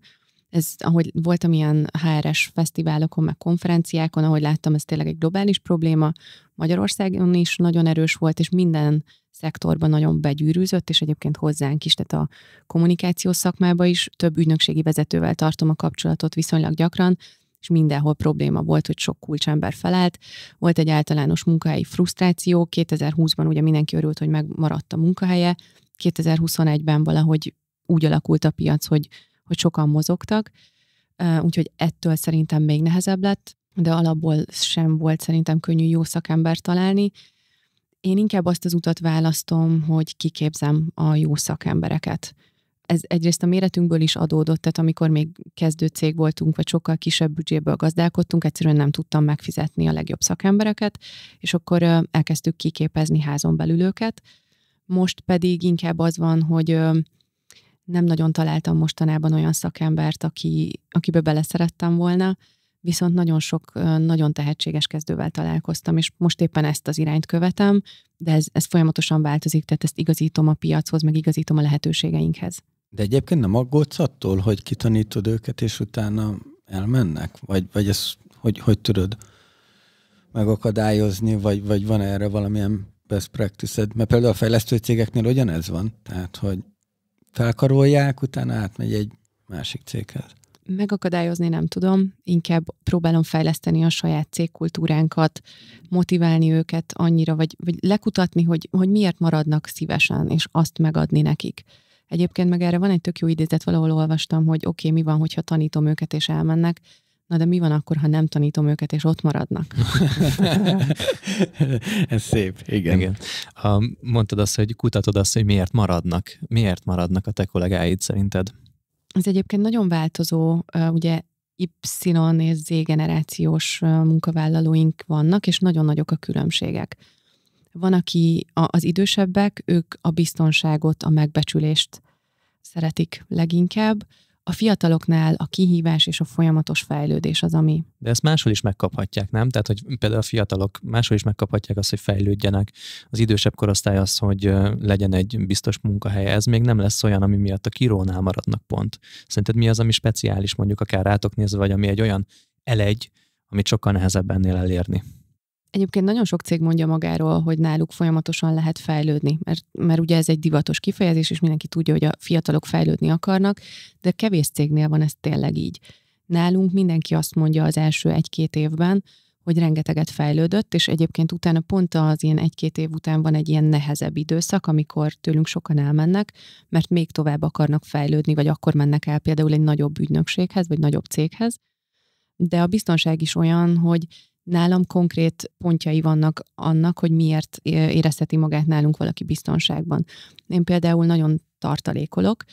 Ez, ahogy voltam ilyen HRS fesztiválokon, meg konferenciákon, ahogy láttam, ez tényleg egy globális probléma. Magyarországon is nagyon erős volt, és minden szektorban nagyon begyűrűzött, és egyébként hozzánk is, tehát a kommunikációs szakmába is több ügynökségi vezetővel tartom a kapcsolatot viszonylag gyakran, és mindenhol probléma volt, hogy sok kulcsember felállt. Volt egy általános munkahelyi frusztráció, 2020-ban ugye mindenki örült, hogy megmaradt a munkahelye, 2021-ben valahogy úgy alakult a piac, hogy, hogy sokan mozogtak, úgyhogy ettől szerintem még nehezebb lett, de alapból sem volt szerintem könnyű jó szakembert találni. Én inkább azt az utat választom, hogy kiképzem a jó szakembereket ez egyrészt a méretünkből is adódott, tehát amikor még kezdő cég voltunk, vagy sokkal kisebb büdzséből gazdálkodtunk, egyszerűen nem tudtam megfizetni a legjobb szakembereket, és akkor elkezdtük kiképezni házon belül őket. Most pedig inkább az van, hogy nem nagyon találtam mostanában olyan szakembert, aki, akibe beleszerettem volna, viszont nagyon sok nagyon tehetséges kezdővel találkoztam, és most éppen ezt az irányt követem, de ez, ez folyamatosan változik, tehát ezt igazítom a piachoz, meg igazítom a lehetőségeinkhez. De egyébként nem aggódsz attól, hogy kitanítod őket, és utána elmennek? Vagy, vagy ezt hogy, hogy tudod megakadályozni, vagy, vagy van erre valamilyen best practice -ed? Mert például a fejlesztő cégeknél ugyanez van, tehát hogy felkarolják, utána átmegy egy másik céghez. Megakadályozni nem tudom, inkább próbálom fejleszteni a saját cégkultúránkat, motiválni őket annyira, vagy, vagy lekutatni, hogy, hogy miért maradnak szívesen, és azt megadni nekik. Egyébként meg erre van egy tök jó idézet, valahol olvastam, hogy oké, okay, mi van, hogyha tanítom őket és elmennek, Na de mi van akkor, ha nem tanítom őket, és ott maradnak? Ez szép, igen. igen. Mondtad azt, hogy kutatod azt, hogy miért maradnak. Miért maradnak a te kollégáid szerinted? Ez egyébként nagyon változó, ugye Y és Z generációs munkavállalóink vannak, és nagyon nagyok a különbségek. Van, aki a, az idősebbek, ők a biztonságot, a megbecsülést szeretik leginkább. A fiataloknál a kihívás és a folyamatos fejlődés az, ami. De ezt máshol is megkaphatják, nem? Tehát, hogy például a fiatalok máshol is megkaphatják azt, hogy fejlődjenek. Az idősebb korosztály az, hogy legyen egy biztos munkahely. Ez még nem lesz olyan, ami miatt a kirónál maradnak pont. Szerinted mi az, ami speciális, mondjuk akár rátok nézve, vagy ami egy olyan elegy, amit sokkal nehezebb ennél elérni? Egyébként nagyon sok cég mondja magáról, hogy náluk folyamatosan lehet fejlődni, mert, mert ugye ez egy divatos kifejezés, és mindenki tudja, hogy a fiatalok fejlődni akarnak, de kevés cégnél van ez tényleg így. Nálunk mindenki azt mondja az első egy-két évben, hogy rengeteget fejlődött, és egyébként utána pont az ilyen egy-két év után van egy ilyen nehezebb időszak, amikor tőlünk sokan elmennek, mert még tovább akarnak fejlődni, vagy akkor mennek el például egy nagyobb ügynökséghez, vagy nagyobb céghez. De a biztonság is olyan, hogy Nálam konkrét pontjai vannak annak, hogy miért érezheti magát nálunk valaki biztonságban. Én például nagyon tartalékolok,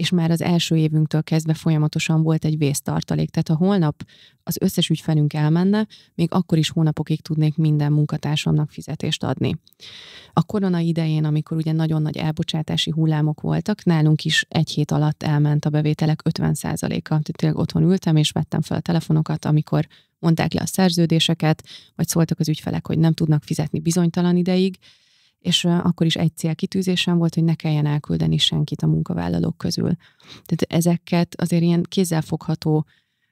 és már az első évünktől kezdve folyamatosan volt egy vésztartalék. Tehát ha holnap az összes ügyfelünk elmenne, még akkor is hónapokig tudnék minden munkatársamnak fizetést adni. A korona idején, amikor ugye nagyon nagy elbocsátási hullámok voltak, nálunk is egy hét alatt elment a bevételek 50%-a. Tehát tényleg otthon ültem, és vettem fel a telefonokat, amikor mondták le a szerződéseket, vagy szóltak az ügyfelek, hogy nem tudnak fizetni bizonytalan ideig, és akkor is egy célkitűzésem volt, hogy ne kelljen elküldeni senkit a munkavállalók közül. Tehát ezeket azért ilyen kézzelfogható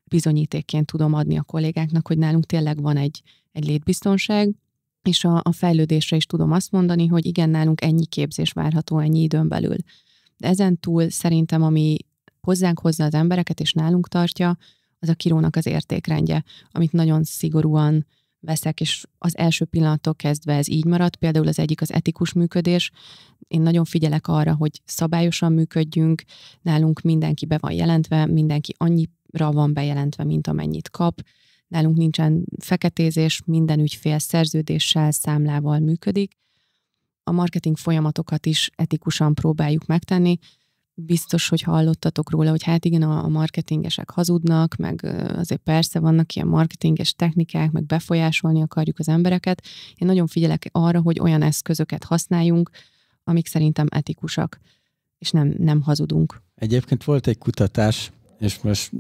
bizonyítékként tudom adni a kollégáknak, hogy nálunk tényleg van egy, egy létbiztonság, és a, a fejlődésre is tudom azt mondani, hogy igen, nálunk ennyi képzés várható ennyi időn belül. De ezen túl szerintem, ami hozzánk hozza az embereket, és nálunk tartja, az a kirónak az értékrendje, amit nagyon szigorúan veszek, és az első pillanattól kezdve ez így maradt. Például az egyik az etikus működés. Én nagyon figyelek arra, hogy szabályosan működjünk, nálunk mindenki be van jelentve, mindenki annyira van bejelentve, mint amennyit kap. Nálunk nincsen feketézés, minden ügyfél szerződéssel, számlával működik. A marketing folyamatokat is etikusan próbáljuk megtenni, biztos, hogy hallottatok róla, hogy hát igen, a marketingesek hazudnak, meg azért persze vannak ilyen marketinges technikák, meg befolyásolni akarjuk az embereket. Én nagyon figyelek arra, hogy olyan eszközöket használjunk, amik szerintem etikusak, és nem, nem hazudunk. Egyébként volt egy kutatás, és most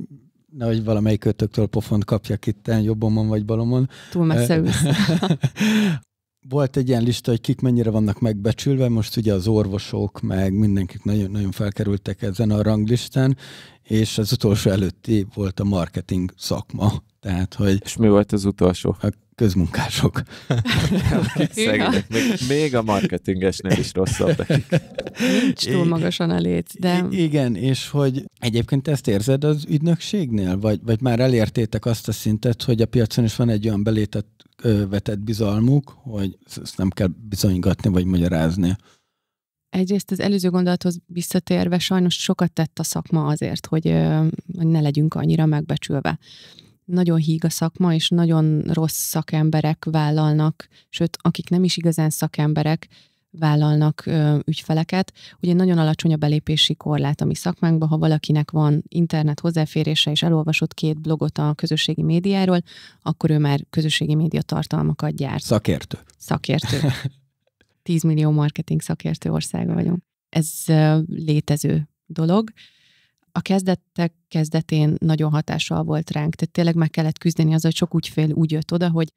nehogy valamelyik ötöktől pofont kapjak itt jobbomon vagy balomon. Túl messze volt egy ilyen lista, hogy kik mennyire vannak megbecsülve, most ugye az orvosok, meg mindenkik nagyon-nagyon felkerültek ezen a ranglistán, és az utolsó előtti volt a marketing szakma. Tehát, hogy és mi volt az utolsó? A közmunkások. Szegények, még, még a marketingesnél is rosszabb. Nincs túl magasan a léc, de... igen, és hogy egyébként ezt érzed az ügynökségnél? Vagy, vagy már elértétek azt a szintet, hogy a piacon is van egy olyan belétett vetett bizalmuk, hogy ezt nem kell bizonygatni vagy magyarázni. Egyrészt az előző gondolathoz visszatérve sajnos sokat tett a szakma azért, hogy, hogy ne legyünk annyira megbecsülve. Nagyon híg a szakma, és nagyon rossz szakemberek vállalnak, sőt, akik nem is igazán szakemberek, vállalnak ö, ügyfeleket. Ugye nagyon alacsony a belépési korlát a mi szakmánkba, ha valakinek van internet hozzáférése és elolvasott két blogot a közösségi médiáról, akkor ő már közösségi média tartalmakat gyárt. Szakértő. Szakértő. 10 millió marketing szakértő országa vagyunk. Ez létező dolog. A kezdetek kezdetén nagyon hatással volt ránk, tehát tényleg meg kellett küzdeni az, hogy sok ügyfél úgy jött oda, hogy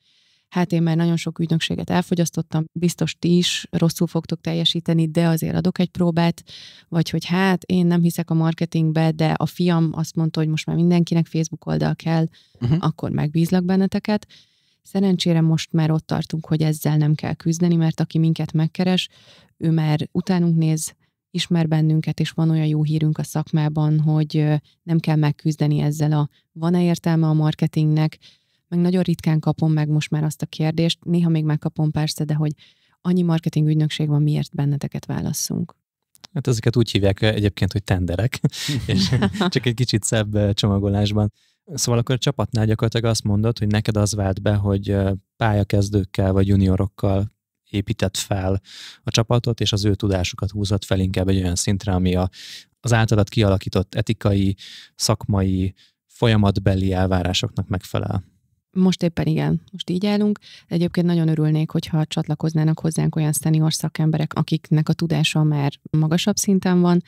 hát én már nagyon sok ügynökséget elfogyasztottam, biztos ti is rosszul fogtok teljesíteni, de azért adok egy próbát, vagy hogy hát én nem hiszek a marketingbe, de a fiam azt mondta, hogy most már mindenkinek Facebook oldal kell, uh-huh. akkor megbízlak benneteket. Szerencsére most már ott tartunk, hogy ezzel nem kell küzdeni, mert aki minket megkeres, ő már utánunk néz, ismer bennünket, és van olyan jó hírünk a szakmában, hogy nem kell megküzdeni ezzel a van-e értelme a marketingnek, meg nagyon ritkán kapom meg most már azt a kérdést, néha még megkapom persze, de hogy annyi marketing ügynökség van, miért benneteket válasszunk? Hát ezeket úgy hívják egyébként, hogy tenderek, és csak egy kicsit szebb csomagolásban. Szóval akkor a csapatnál gyakorlatilag azt mondod, hogy neked az vált be, hogy pályakezdőkkel vagy juniorokkal épített fel a csapatot, és az ő tudásukat húzott fel inkább egy olyan szintre, ami a, az általad kialakított etikai, szakmai, folyamatbeli elvárásoknak megfelel. Most éppen igen, most így állunk. Egyébként nagyon örülnék, hogyha csatlakoznának hozzánk olyan szenior szakemberek, akiknek a tudása már magasabb szinten van,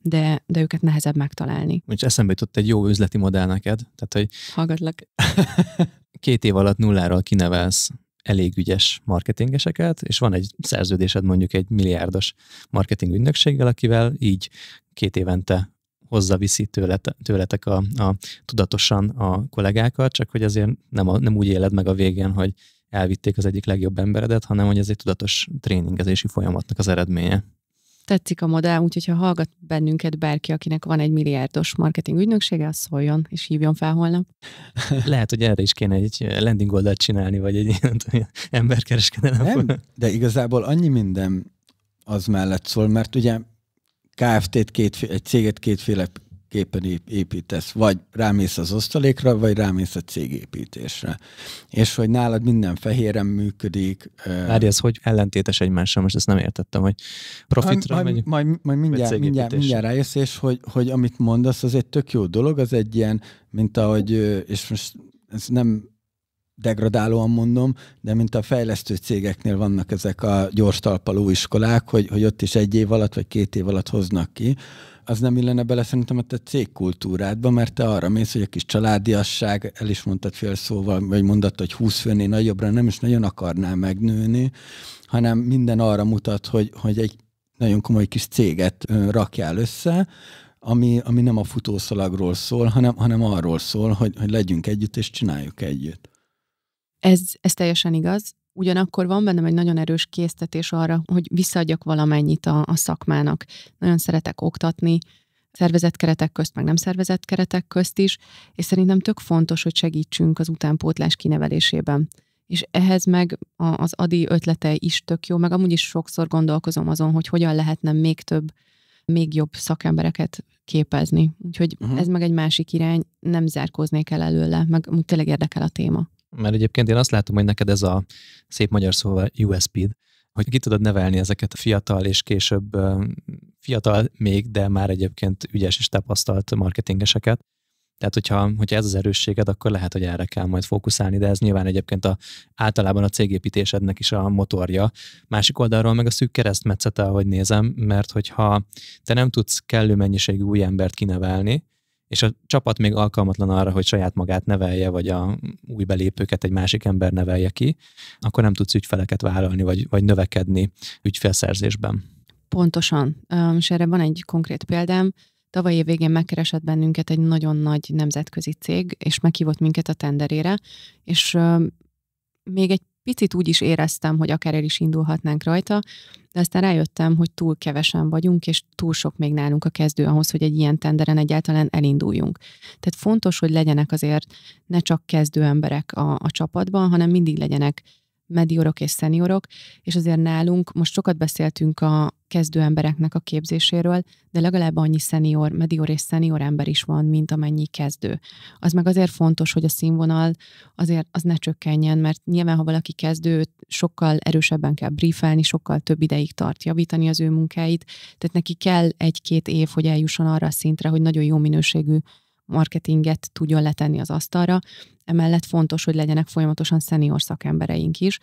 de, de őket nehezebb megtalálni. Most eszembe jutott egy jó üzleti modell neked. Tehát, hogy... Hallgatlak. Két év alatt nulláról kinevelsz elég ügyes marketingeseket, és van egy szerződésed mondjuk egy milliárdos marketing ügynökséggel, akivel így két évente hozzaviszi tőle, tőletek a, a, tudatosan a kollégákat, csak hogy azért nem, a, nem úgy éled meg a végén, hogy elvitték az egyik legjobb emberedet, hanem hogy ez egy tudatos tréningezési folyamatnak az eredménye. Tetszik a modell, úgyhogy ha hallgat bennünket bárki, akinek van egy milliárdos marketing ügynöksége, az szóljon és hívjon fel holnap. Lehet, hogy erre is kéne egy landing oldalt csinálni, vagy egy ilyen emberkereskedelem. Nem, de igazából annyi minden az mellett szól, mert ugye KFT-t két, egy céget kétféleképpen építesz, vagy rámész az osztalékra, vagy rámész a cégépítésre. És hogy nálad minden fehéren működik. Várj, ez hogy ellentétes egymással, most ezt nem értettem, hogy profitra majd, megy, majd, majd, majd mindjárt, mindjárt, mindjárt rájössz, és hogy, hogy amit mondasz, az egy tök jó dolog, az egy ilyen, mint ahogy, és most ez nem degradálóan mondom, de mint a fejlesztő cégeknél vannak ezek a gyors talpaló iskolák, hogy, hogy ott is egy év alatt vagy két év alatt hoznak ki, az nem illene bele szerintem a te cégkultúrádba, mert te arra mész, hogy a kis családiasság, el is mondtad fél szóval, vagy mondtad, hogy 20 főnél nagyobbra nem is nagyon akarnál megnőni, hanem minden arra mutat, hogy, hogy egy nagyon komoly kis céget rakjál össze, ami, ami nem a futószalagról szól, hanem, hanem arról szól, hogy, hogy legyünk együtt és csináljuk együtt. Ez, ez teljesen igaz. Ugyanakkor van bennem egy nagyon erős késztetés arra, hogy visszaadjak valamennyit a, a szakmának. Nagyon szeretek oktatni, szervezett keretek közt, meg nem szervezett keretek közt is, és szerintem tök fontos, hogy segítsünk az utánpótlás kinevelésében. És ehhez meg a, az Adi ötlete is tök jó, meg amúgy is sokszor gondolkozom azon, hogy hogyan lehetne még több, még jobb szakembereket képezni. Úgyhogy uh-huh. ez meg egy másik irány, nem zárkóznék el előle, meg úgy tényleg érdekel a téma. Mert egyébként én azt látom, hogy neked ez a szép magyar szóval usp hogy ki tudod nevelni ezeket a fiatal és később fiatal még, de már egyébként ügyes és tapasztalt marketingeseket. Tehát, hogyha, hogyha ez az erősséged, akkor lehet, hogy erre kell majd fókuszálni, de ez nyilván egyébként a, általában a cégépítésednek is a motorja. Másik oldalról meg a szűk keresztmetszete, ahogy nézem, mert hogyha te nem tudsz kellő mennyiségű új embert kinevelni, és a csapat még alkalmatlan arra, hogy saját magát nevelje, vagy a új belépőket egy másik ember nevelje ki, akkor nem tudsz ügyfeleket vállalni, vagy, vagy növekedni ügyfélszerzésben. Pontosan, és erre van egy konkrét példám. Tavaly év végén megkeresett bennünket egy nagyon nagy nemzetközi cég, és meghívott minket a tenderére, és még egy picit úgy is éreztem, hogy akár el is indulhatnánk rajta, de aztán rájöttem, hogy túl kevesen vagyunk, és túl sok még nálunk a kezdő ahhoz, hogy egy ilyen tenderen egyáltalán elinduljunk. Tehát fontos, hogy legyenek azért ne csak kezdő emberek a, a csapatban, hanem mindig legyenek mediorok és szeniorok, és azért nálunk most sokat beszéltünk a kezdő embereknek a képzéséről, de legalább annyi szenior, medior és szenior ember is van, mint amennyi kezdő. Az meg azért fontos, hogy a színvonal azért az ne csökkenjen, mert nyilván, ha valaki kezdő, sokkal erősebben kell briefelni, sokkal több ideig tart javítani az ő munkáit, tehát neki kell egy-két év, hogy eljusson arra a szintre, hogy nagyon jó minőségű marketinget tudjon letenni az asztalra. Emellett fontos, hogy legyenek folyamatosan szenior szakembereink is,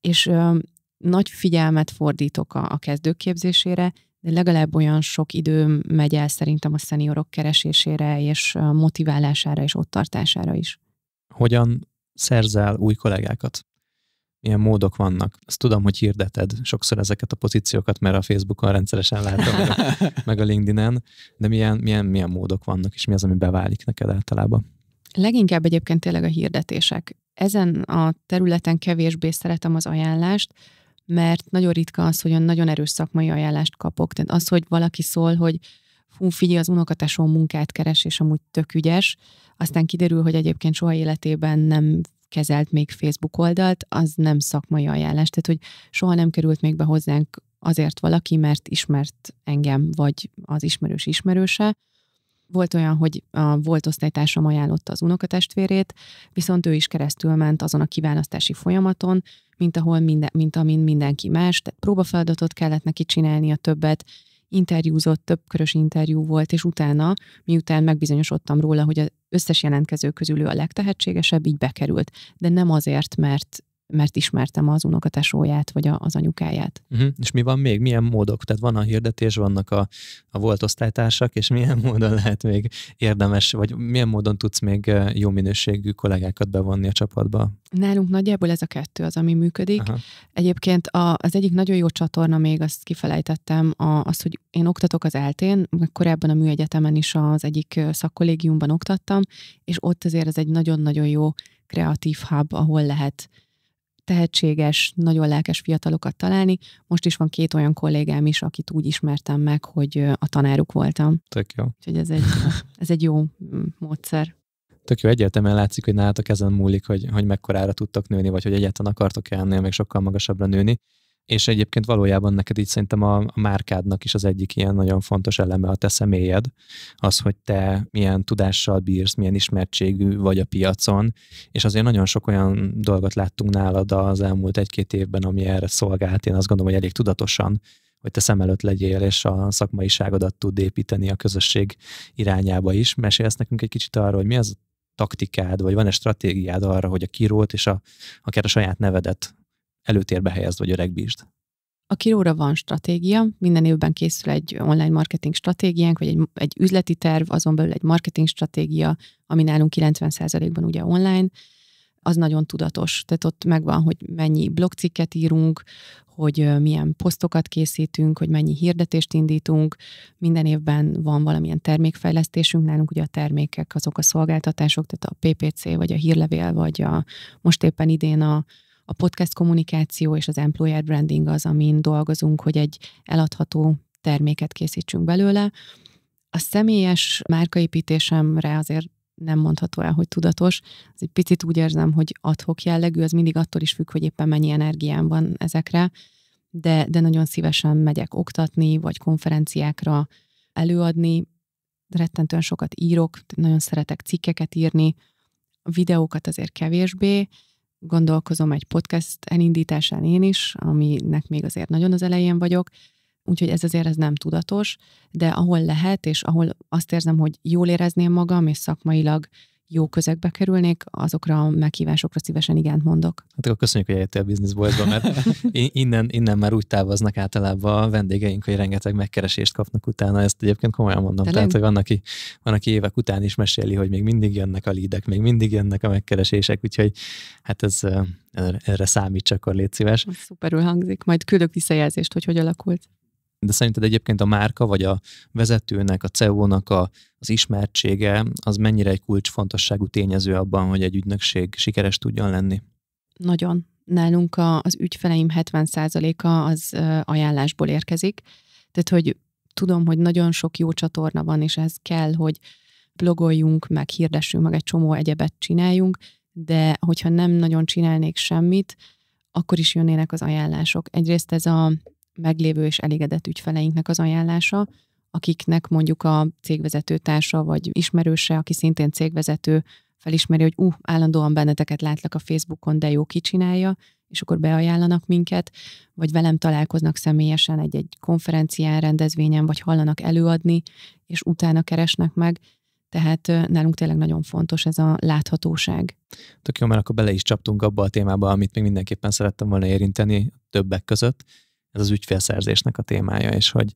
és ö, nagy figyelmet fordítok a, a kezdők képzésére, de legalább olyan sok idő megy el szerintem a szeniorok keresésére és motiválására és ott tartására is. Hogyan szerzel új kollégákat? milyen módok vannak. Azt tudom, hogy hirdeted sokszor ezeket a pozíciókat, mert a Facebookon rendszeresen látom, meg a, meg a LinkedIn-en, de milyen, milyen, milyen módok vannak, és mi az, ami beválik neked általában? Leginkább egyébként tényleg a hirdetések. Ezen a területen kevésbé szeretem az ajánlást, mert nagyon ritka az, hogy nagyon erős szakmai ajánlást kapok. Tehát az, hogy valaki szól, hogy hú, figyelj, az unokatesom munkát keres, és amúgy tök ügyes, aztán kiderül, hogy egyébként soha életében nem kezelt még Facebook oldalt, az nem szakmai ajánlás, tehát hogy soha nem került még be hozzánk azért valaki, mert ismert engem, vagy az ismerős ismerőse. Volt olyan, hogy a volt osztálytársam ajánlotta az unokatestvérét, viszont ő is keresztül ment azon a kiválasztási folyamaton, mint ahol minden, mint amin mindenki más, tehát próbafeladatot kellett neki csinálni a többet, interjúzott, több körös interjú volt, és utána, miután megbizonyosodtam róla, hogy az összes jelentkező közül ő a legtehetségesebb, így bekerült. De nem azért, mert mert ismertem az unokatesóját, vagy a, az anyukáját. Uh-huh. És mi van még? Milyen módok? Tehát van a hirdetés, vannak a, a volt osztálytársak, és milyen módon lehet még érdemes, vagy milyen módon tudsz még jó minőségű kollégákat bevonni a csapatba? Nálunk nagyjából ez a kettő az, ami működik. Aha. Egyébként a, az egyik nagyon jó csatorna még, azt kifelejtettem, a, az, hogy én oktatok az eltén, korábban a műegyetemen is az egyik szakkollégiumban oktattam, és ott azért ez egy nagyon-nagyon jó kreatív hub, ahol lehet tehetséges, nagyon lelkes fiatalokat találni. Most is van két olyan kollégám is, akit úgy ismertem meg, hogy a tanáruk voltam. Tök jó. Úgyhogy ez egy, ez egy jó mm, módszer. Tök jó, egyértelműen látszik, hogy nálatok ezen múlik, hogy, hogy mekkorára tudtok nőni, vagy hogy egyáltalán akartok elnél még sokkal magasabbra nőni és egyébként valójában neked így szerintem a, a márkádnak is az egyik ilyen nagyon fontos eleme a te személyed, az, hogy te milyen tudással bírsz, milyen ismertségű vagy a piacon, és azért nagyon sok olyan dolgot láttunk nálad az elmúlt egy-két évben, ami erre szolgált, én azt gondolom, hogy elég tudatosan hogy te szem előtt legyél, és a szakmaiságodat tud építeni a közösség irányába is. Mesélsz nekünk egy kicsit arról, hogy mi az taktikád, vagy van-e stratégiád arra, hogy a kirót és a, akár a saját nevedet előtérbe helyezd, vagy öregbítsd? A kiróra van stratégia, minden évben készül egy online marketing stratégiánk, vagy egy, egy üzleti terv, azon belül egy marketing stratégia, ami nálunk 90%-ban ugye online, az nagyon tudatos. Tehát ott megvan, hogy mennyi blogcikket írunk, hogy milyen posztokat készítünk, hogy mennyi hirdetést indítunk. Minden évben van valamilyen termékfejlesztésünk, nálunk ugye a termékek azok a szolgáltatások, tehát a PPC, vagy a hírlevél, vagy a most éppen idén a a podcast kommunikáció és az employer branding az, amin dolgozunk, hogy egy eladható terméket készítsünk belőle. A személyes márkaépítésemre azért nem mondható el, hogy tudatos. az egy picit úgy érzem, hogy adhok jellegű, az mindig attól is függ, hogy éppen mennyi energiám van ezekre, de, de nagyon szívesen megyek oktatni, vagy konferenciákra előadni. Rettentően sokat írok, nagyon szeretek cikkeket írni, videókat azért kevésbé, gondolkozom egy podcast elindításán én is, aminek még azért nagyon az elején vagyok, úgyhogy ez azért ez nem tudatos, de ahol lehet, és ahol azt érzem, hogy jól érezném magam, és szakmailag jó közegbe kerülnék, azokra a meghívásokra szívesen igent mondok. Hát akkor köszönjük, hogy eljöttél a Business Boys-ba, mert innen, innen már úgy távoznak általában a vendégeink, hogy rengeteg megkeresést kapnak utána. Ezt egyébként komolyan mondom. De Tehát, nem... hogy van aki, van, aki évek után is meséli, hogy még mindig jönnek a lídek, még mindig jönnek a megkeresések, úgyhogy hát ez erre számít, csak akkor légy szíves. Szuperül hangzik. Majd küldök visszajelzést, hogy hogy alakult. De szerinted egyébként a márka, vagy a vezetőnek, a CEO-nak a, az ismertsége, az mennyire egy kulcsfontosságú tényező abban, hogy egy ügynökség sikeres tudjon lenni? Nagyon. Nálunk a, az ügyfeleim 70%-a az ajánlásból érkezik. Tehát, hogy tudom, hogy nagyon sok jó csatorna van, és ez kell, hogy blogoljunk, meg hirdessünk, meg egy csomó egyebet csináljunk, de hogyha nem nagyon csinálnék semmit, akkor is jönnének az ajánlások. Egyrészt ez a meglévő és elégedett ügyfeleinknek az ajánlása, akiknek mondjuk a cégvezető társa vagy ismerőse, aki szintén cégvezető, felismeri, hogy uh, állandóan benneteket látlak a Facebookon, de jó kicsinálja, és akkor beajánlanak minket, vagy velem találkoznak személyesen egy-egy konferencián, rendezvényen, vagy hallanak előadni, és utána keresnek meg. Tehát nálunk tényleg nagyon fontos ez a láthatóság. Tök jó, mert akkor bele is csaptunk abba a témába, amit még mindenképpen szerettem volna érinteni többek között, ez az ügyfélszerzésnek a témája, és hogy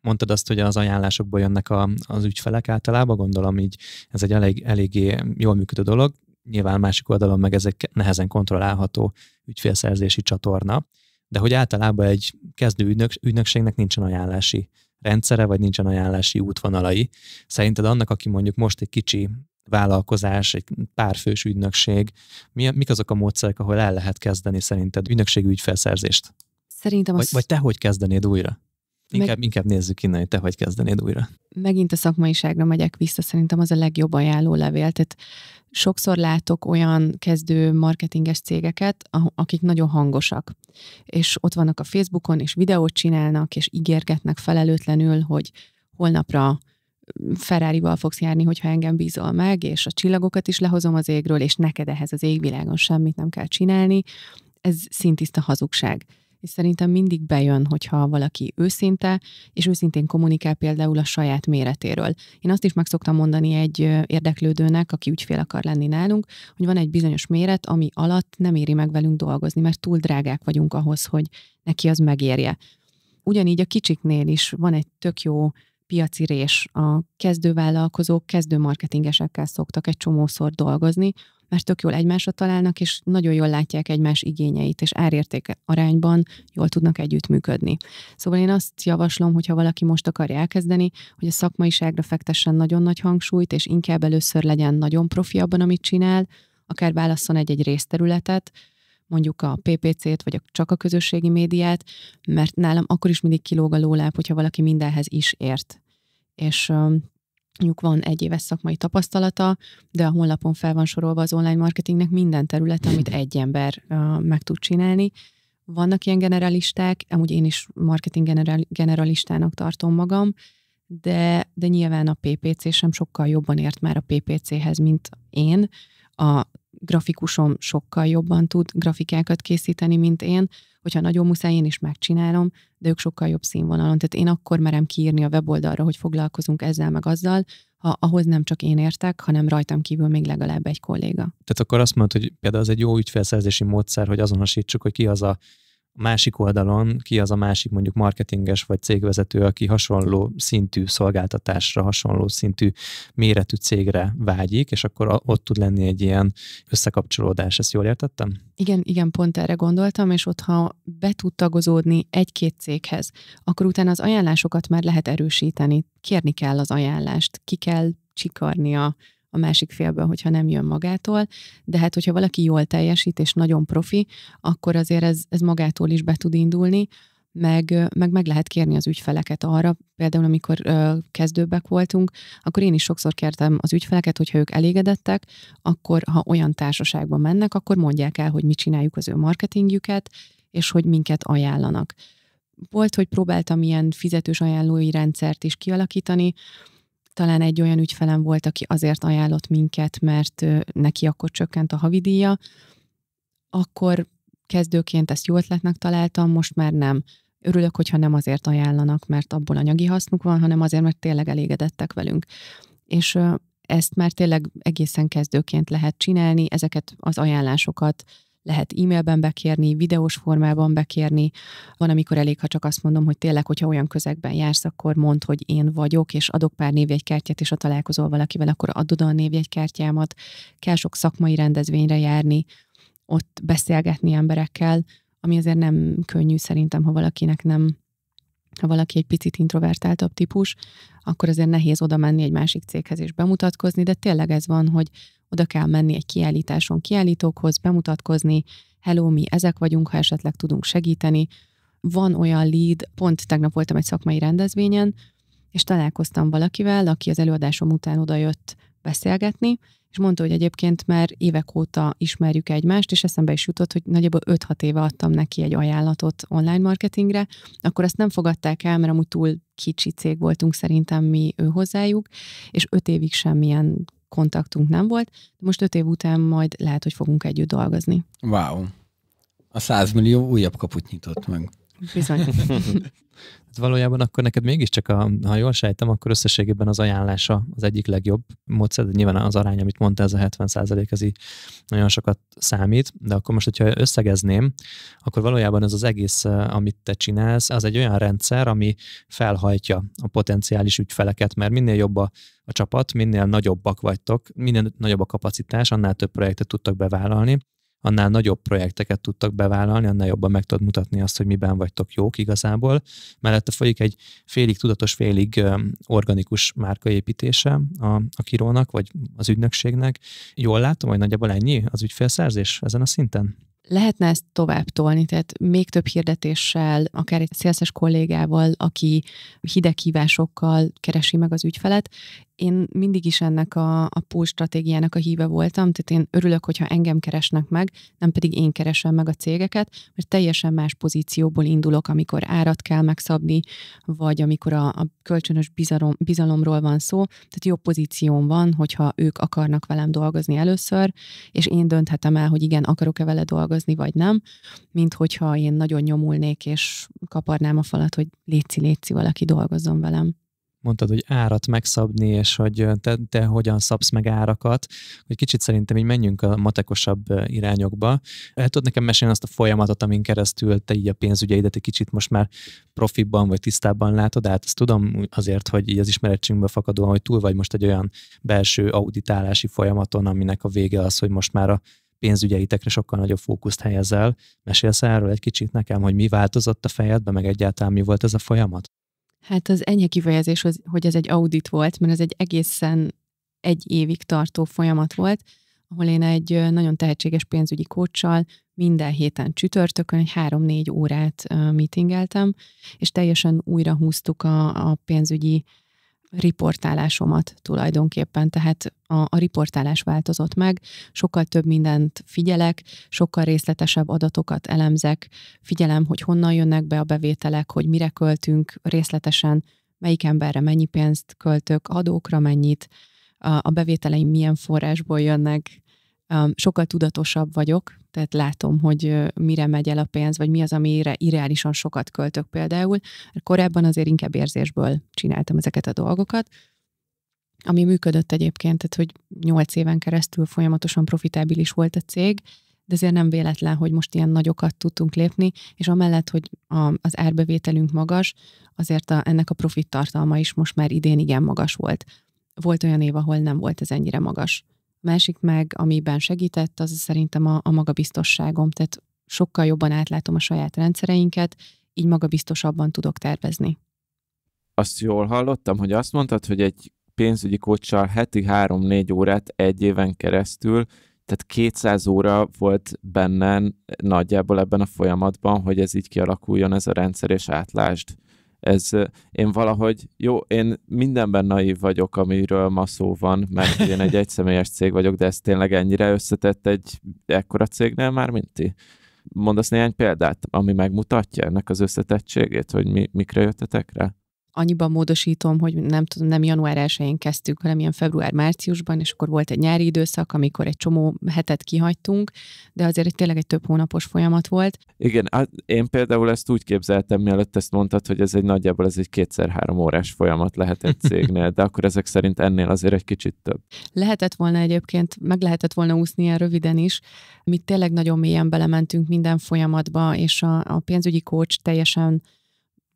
mondtad azt, hogy az ajánlásokból jönnek a, az ügyfelek általában, gondolom így ez egy elég, eléggé jól működő dolog, nyilván másik oldalon meg ez egy nehezen kontrollálható ügyfélszerzési csatorna, de hogy általában egy kezdő ügynök, ügynökségnek nincsen ajánlási rendszere, vagy nincsen ajánlási útvonalai. Szerinted annak, aki mondjuk most egy kicsi vállalkozás, egy párfős ügynökség, mi, mik azok a módszerek, ahol el lehet kezdeni szerinted ügynökségi ügyfelszerzést? Szerintem az... Vagy, vagy te hogy kezdenéd újra? Inkább, meg... inkább nézzük innen, hogy te hogy kezdenéd újra. Megint a szakmaiságra megyek vissza, szerintem az a legjobb ajánló levél. Tehát sokszor látok olyan kezdő marketinges cégeket, akik nagyon hangosak, és ott vannak a Facebookon, és videót csinálnak, és ígérgetnek felelőtlenül, hogy holnapra mm, Ferrari-val fogsz járni, hogyha engem bízol meg, és a csillagokat is lehozom az égről, és neked ehhez az égvilágon semmit nem kell csinálni. Ez szintiszta hazugság és szerintem mindig bejön, hogyha valaki őszinte, és őszintén kommunikál például a saját méretéről. Én azt is meg szoktam mondani egy érdeklődőnek, aki ügyfél akar lenni nálunk, hogy van egy bizonyos méret, ami alatt nem éri meg velünk dolgozni, mert túl drágák vagyunk ahhoz, hogy neki az megérje. Ugyanígy a kicsiknél is van egy tök jó piaci rés. A kezdővállalkozók, kezdő marketingesekkel szoktak egy csomószor dolgozni, mert tök jól egymásra találnak, és nagyon jól látják egymás igényeit, és árérték arányban jól tudnak együttműködni. Szóval én azt javaslom, hogyha valaki most akar elkezdeni, hogy a szakmaiságra fektessen nagyon nagy hangsúlyt, és inkább először legyen nagyon profi abban, amit csinál, akár válasszon egy-egy részterületet, mondjuk a PPC-t, vagy a, csak a közösségi médiát, mert nálam akkor is mindig kilóg a lóláp, hogyha valaki mindenhez is ért. És Nyuk van egy éves szakmai tapasztalata, de a honlapon fel van sorolva az online marketingnek minden terület, amit egy ember uh, meg tud csinálni. Vannak ilyen generalisták, amúgy én is marketing general, generalistának tartom magam, de, de nyilván a PPC sem sokkal jobban ért már a PPC-hez, mint én. A grafikusom sokkal jobban tud grafikákat készíteni, mint én. Hogyha nagyon muszáj, én is megcsinálom, de ők sokkal jobb színvonalon. Tehát én akkor merem kiírni a weboldalra, hogy foglalkozunk ezzel meg azzal, ha ahhoz nem csak én értek, hanem rajtam kívül még legalább egy kolléga. Tehát akkor azt mondod, hogy például az egy jó ügyfélszerzési módszer, hogy azonosítsuk, hogy ki az a másik oldalon ki az a másik mondjuk marketinges vagy cégvezető, aki hasonló szintű szolgáltatásra, hasonló szintű méretű cégre vágyik, és akkor ott tud lenni egy ilyen összekapcsolódás. Ezt jól értettem? Igen, igen, pont erre gondoltam, és ott ha be tud tagozódni egy-két céghez, akkor utána az ajánlásokat már lehet erősíteni. Kérni kell az ajánlást, ki kell csikarnia a másik félből, hogyha nem jön magától, de hát hogyha valaki jól teljesít és nagyon profi, akkor azért ez, ez magától is be tud indulni, meg, meg meg lehet kérni az ügyfeleket arra, például amikor ö, kezdőbbek voltunk, akkor én is sokszor kértem az ügyfeleket, hogyha ők elégedettek, akkor ha olyan társaságba mennek, akkor mondják el, hogy mi csináljuk az ő marketingjüket, és hogy minket ajánlanak. Volt, hogy próbáltam ilyen fizetős ajánlói rendszert is kialakítani, talán egy olyan ügyfelem volt, aki azért ajánlott minket, mert neki akkor csökkent a havidíja, akkor kezdőként ezt jó ötletnek találtam, most már nem. Örülök, hogyha nem azért ajánlanak, mert abból anyagi hasznuk van, hanem azért, mert tényleg elégedettek velünk. És ezt már tényleg egészen kezdőként lehet csinálni, ezeket az ajánlásokat lehet e-mailben bekérni, videós formában bekérni. Van, amikor elég, ha csak azt mondom, hogy tényleg, hogyha olyan közegben jársz, akkor mondd, hogy én vagyok, és adok pár névjegykártyát, és ha találkozol valakivel, akkor adod a névjegykártyámat. Kell sok szakmai rendezvényre járni, ott beszélgetni emberekkel, ami azért nem könnyű szerintem, ha valakinek nem ha valaki egy picit introvertáltabb típus, akkor azért nehéz oda menni egy másik céghez és bemutatkozni, de tényleg ez van, hogy oda kell menni egy kiállításon kiállítókhoz, bemutatkozni, hello, mi ezek vagyunk, ha esetleg tudunk segíteni. Van olyan lead, pont tegnap voltam egy szakmai rendezvényen, és találkoztam valakivel, aki az előadásom után odajött beszélgetni, és mondta, hogy egyébként már évek óta ismerjük egymást, és eszembe is jutott, hogy nagyjából 5-6 éve adtam neki egy ajánlatot online marketingre, akkor azt nem fogadták el, mert amúgy túl kicsi cég voltunk szerintem mi ő hozzájuk, és 5 évig semmilyen kontaktunk nem volt, de most öt év után majd lehet, hogy fogunk együtt dolgozni. Wow. A 100 millió újabb kaput nyitott meg. Bizony. valójában akkor neked mégiscsak, a, ha jól sejtem, akkor összességében az ajánlása az egyik legjobb módszer, de nyilván az arány, amit mondta, ez a 70 ez így nagyon sokat számít, de akkor most, hogyha összegezném, akkor valójában ez az egész, amit te csinálsz, az egy olyan rendszer, ami felhajtja a potenciális ügyfeleket, mert minél jobb a, a csapat, minél nagyobbak vagytok, minél nagyobb a kapacitás, annál több projektet tudtok bevállalni, annál nagyobb projekteket tudtak bevállalni, annál jobban meg tudod mutatni azt, hogy miben vagytok jók igazából. Mellette folyik egy félig tudatos, félig organikus márkaépítése a, a kirónak, vagy az ügynökségnek. Jól látom, hogy nagyjából ennyi az ügyfélszerzés ezen a szinten? Lehetne ezt tovább tolni, tehát még több hirdetéssel, akár egy szélszes kollégával, aki hideghívásokkal keresi meg az ügyfelet. Én mindig is ennek a, a pool stratégiának a híve voltam, tehát én örülök, hogyha engem keresnek meg, nem pedig én keresem meg a cégeket, mert teljesen más pozícióból indulok, amikor árat kell megszabni, vagy amikor a, a kölcsönös bizalom, bizalomról van szó. Tehát jobb pozícióm van, hogyha ők akarnak velem dolgozni először, és én dönthetem el, hogy igen, akarok-e vele dolgozni dolgozni, vagy nem, mint hogyha én nagyon nyomulnék, és kaparnám a falat, hogy léci, léci, valaki dolgozzon velem mondtad, hogy árat megszabni, és hogy te, te hogyan szabsz meg árakat, hogy kicsit szerintem így menjünk a matekosabb irányokba. El eh, tudod nekem mesélni azt a folyamatot, amin keresztül te így a pénzügyeidet egy kicsit most már profibban vagy tisztában látod át? Ezt tudom azért, hogy így az ismeretségünkből fakadóan, hogy túl vagy most egy olyan belső auditálási folyamaton, aminek a vége az, hogy most már a pénzügyeitekre sokkal nagyobb fókuszt helyezel. Mesélsz erről egy kicsit nekem, hogy mi változott a fejedben, meg egyáltalán mi volt ez a folyamat? Hát az enyhe kifejezés, hogy ez egy audit volt, mert ez egy egészen egy évig tartó folyamat volt, ahol én egy nagyon tehetséges pénzügyi kócsal minden héten csütörtökön egy három-négy órát uh, meetingeltem, és teljesen újra húztuk a, a pénzügyi riportálásomat tulajdonképpen, tehát a, a riportálás változott meg, sokkal több mindent figyelek, sokkal részletesebb adatokat elemzek, figyelem, hogy honnan jönnek be a bevételek, hogy mire költünk részletesen, melyik emberre mennyi pénzt költök, adókra mennyit, a, a bevételeim milyen forrásból jönnek, Sokkal tudatosabb vagyok, tehát látom, hogy mire megy el a pénz, vagy mi az, amire irreálisan sokat költök például. Korábban azért inkább érzésből csináltam ezeket a dolgokat, ami működött egyébként, tehát hogy 8 éven keresztül folyamatosan profitábilis volt a cég, de ezért nem véletlen, hogy most ilyen nagyokat tudtunk lépni, és amellett, hogy a, az árbevételünk magas, azért a, ennek a profit tartalma is most már idén igen magas volt. Volt olyan év, ahol nem volt ez ennyire magas másik meg, amiben segített, az szerintem a, a magabiztosságom, tehát sokkal jobban átlátom a saját rendszereinket, így magabiztosabban tudok tervezni. Azt jól hallottam, hogy azt mondtad, hogy egy pénzügyi kocsal heti 3-4 órát egy éven keresztül, tehát 200 óra volt bennem nagyjából ebben a folyamatban, hogy ez így kialakuljon ez a rendszer, és átlásd ez én valahogy, jó, én mindenben naív vagyok, amiről ma szó van, mert én egy egyszemélyes cég vagyok, de ez tényleg ennyire összetett egy ekkora cégnél már, mint ti? Mondasz néhány példát, ami megmutatja ennek az összetettségét, hogy mi, mikre jöttetek rá? annyiban módosítom, hogy nem tudom, nem január 1-én kezdtük, hanem ilyen február-márciusban, és akkor volt egy nyári időszak, amikor egy csomó hetet kihagytunk, de azért egy tényleg egy több hónapos folyamat volt. Igen, hát én például ezt úgy képzeltem, mielőtt ezt mondtad, hogy ez egy nagyjából ez egy kétszer-három órás folyamat lehet egy cégnél, de akkor ezek szerint ennél azért egy kicsit több. Lehetett volna egyébként, meg lehetett volna úszni ilyen röviden is. Mi tényleg nagyon mélyen belementünk minden folyamatba, és a, a pénzügyi coach teljesen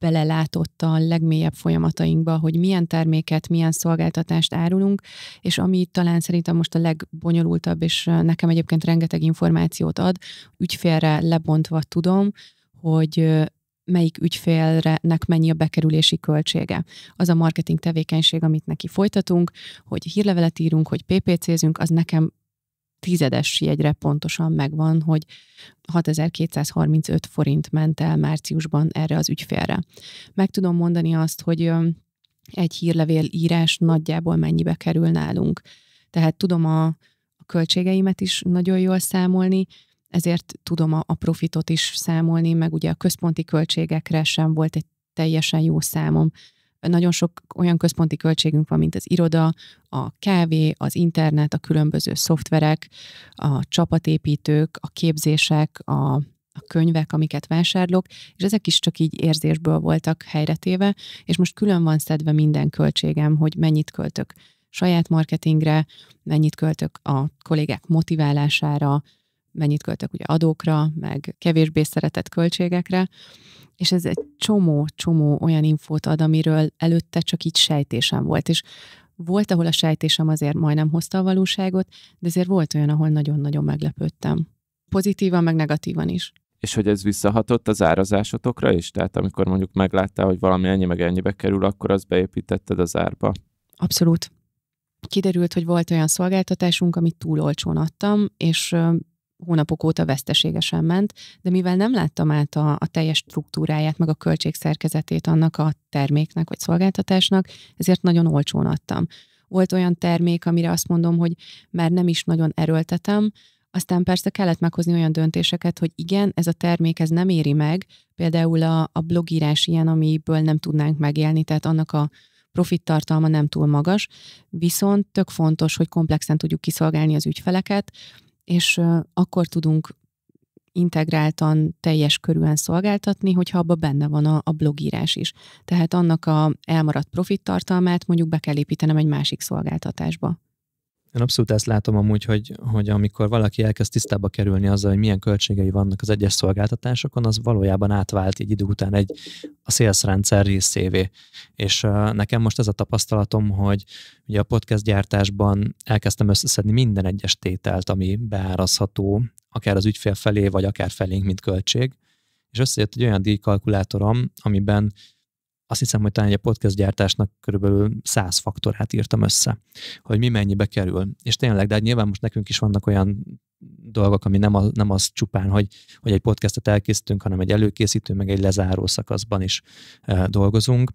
belelátott a legmélyebb folyamatainkba, hogy milyen terméket, milyen szolgáltatást árulunk, és ami talán szerintem most a legbonyolultabb, és nekem egyébként rengeteg információt ad, ügyfélre lebontva tudom, hogy melyik ügyfélnek mennyi a bekerülési költsége. Az a marketing tevékenység, amit neki folytatunk, hogy hírlevelet írunk, hogy PPC-zünk, az nekem tizedes jegyre pontosan megvan, hogy 6235 forint ment el márciusban erre az ügyfélre. Meg tudom mondani azt, hogy egy hírlevél írás nagyjából mennyibe kerül nálunk. Tehát tudom a, a költségeimet is nagyon jól számolni, ezért tudom a, a profitot is számolni, meg ugye a központi költségekre sem volt egy teljesen jó számom. Nagyon sok olyan központi költségünk van, mint az iroda, a kávé, az internet, a különböző szoftverek, a csapatépítők, a képzések, a, a könyvek, amiket vásárlok, és ezek is csak így érzésből voltak helyretéve, és most külön van szedve minden költségem, hogy mennyit költök saját marketingre, mennyit költök a kollégák motiválására, mennyit költök ugye adókra, meg kevésbé szeretett költségekre, és ez egy csomó-csomó olyan infót ad, amiről előtte csak így sejtésem volt, és volt, ahol a sejtésem azért majdnem hozta a valóságot, de azért volt olyan, ahol nagyon-nagyon meglepődtem. Pozitívan, meg negatívan is. És hogy ez visszahatott az árazásotokra is? Tehát amikor mondjuk megláttál, hogy valami ennyi meg ennyibe kerül, akkor azt beépítetted az árba? Abszolút. Kiderült, hogy volt olyan szolgáltatásunk, amit túl olcsón adtam, és hónapok óta veszteségesen ment, de mivel nem láttam át a, a teljes struktúráját, meg a költségszerkezetét annak a terméknek vagy szolgáltatásnak, ezért nagyon olcsón adtam. Volt olyan termék, amire azt mondom, hogy már nem is nagyon erőltetem, aztán persze kellett meghozni olyan döntéseket, hogy igen, ez a termék ez nem éri meg, például a, a blogírás ilyen, amiből nem tudnánk megélni, tehát annak a profit tartalma nem túl magas, viszont tök fontos, hogy komplexen tudjuk kiszolgálni az ügyfeleket, és akkor tudunk integráltan, teljes körűen szolgáltatni, hogyha abban benne van a, a blogírás is. Tehát annak a elmaradt profit tartalmát mondjuk be kell építenem egy másik szolgáltatásba. Én abszolút ezt látom amúgy, hogy, hogy amikor valaki elkezd tisztába kerülni azzal, hogy milyen költségei vannak az egyes szolgáltatásokon, az valójában átvált egy idő után egy a sales rendszer részévé. És uh, nekem most ez a tapasztalatom, hogy ugye a podcast gyártásban elkezdtem összeszedni minden egyes tételt, ami beárazható, akár az ügyfél felé, vagy akár felénk, mint költség. És összejött egy olyan díjkalkulátorom, amiben azt hiszem, hogy talán egy podcast gyártásnak körülbelül 100 faktorát írtam össze, hogy mi mennyibe kerül. És tényleg, de hát nyilván most nekünk is vannak olyan dolgok, ami nem, az, nem az csupán, hogy, hogy egy podcastet elkészítünk, hanem egy előkészítő, meg egy lezáró szakaszban is e, dolgozunk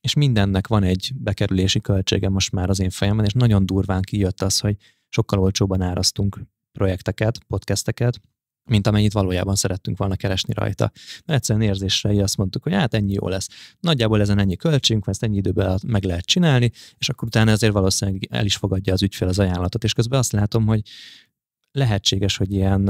és mindennek van egy bekerülési költsége most már az én fejemben, és nagyon durván kijött az, hogy sokkal olcsóban árasztunk projekteket, podcasteket, mint amennyit valójában szerettünk volna keresni rajta. Mert egyszerűen érzésre azt mondtuk, hogy hát ennyi jó lesz. Nagyjából ezen ennyi költségünk, ezt ennyi időben meg lehet csinálni, és akkor utána ezért valószínűleg el is fogadja az ügyfél az ajánlatot. És közben azt látom, hogy lehetséges, hogy ilyen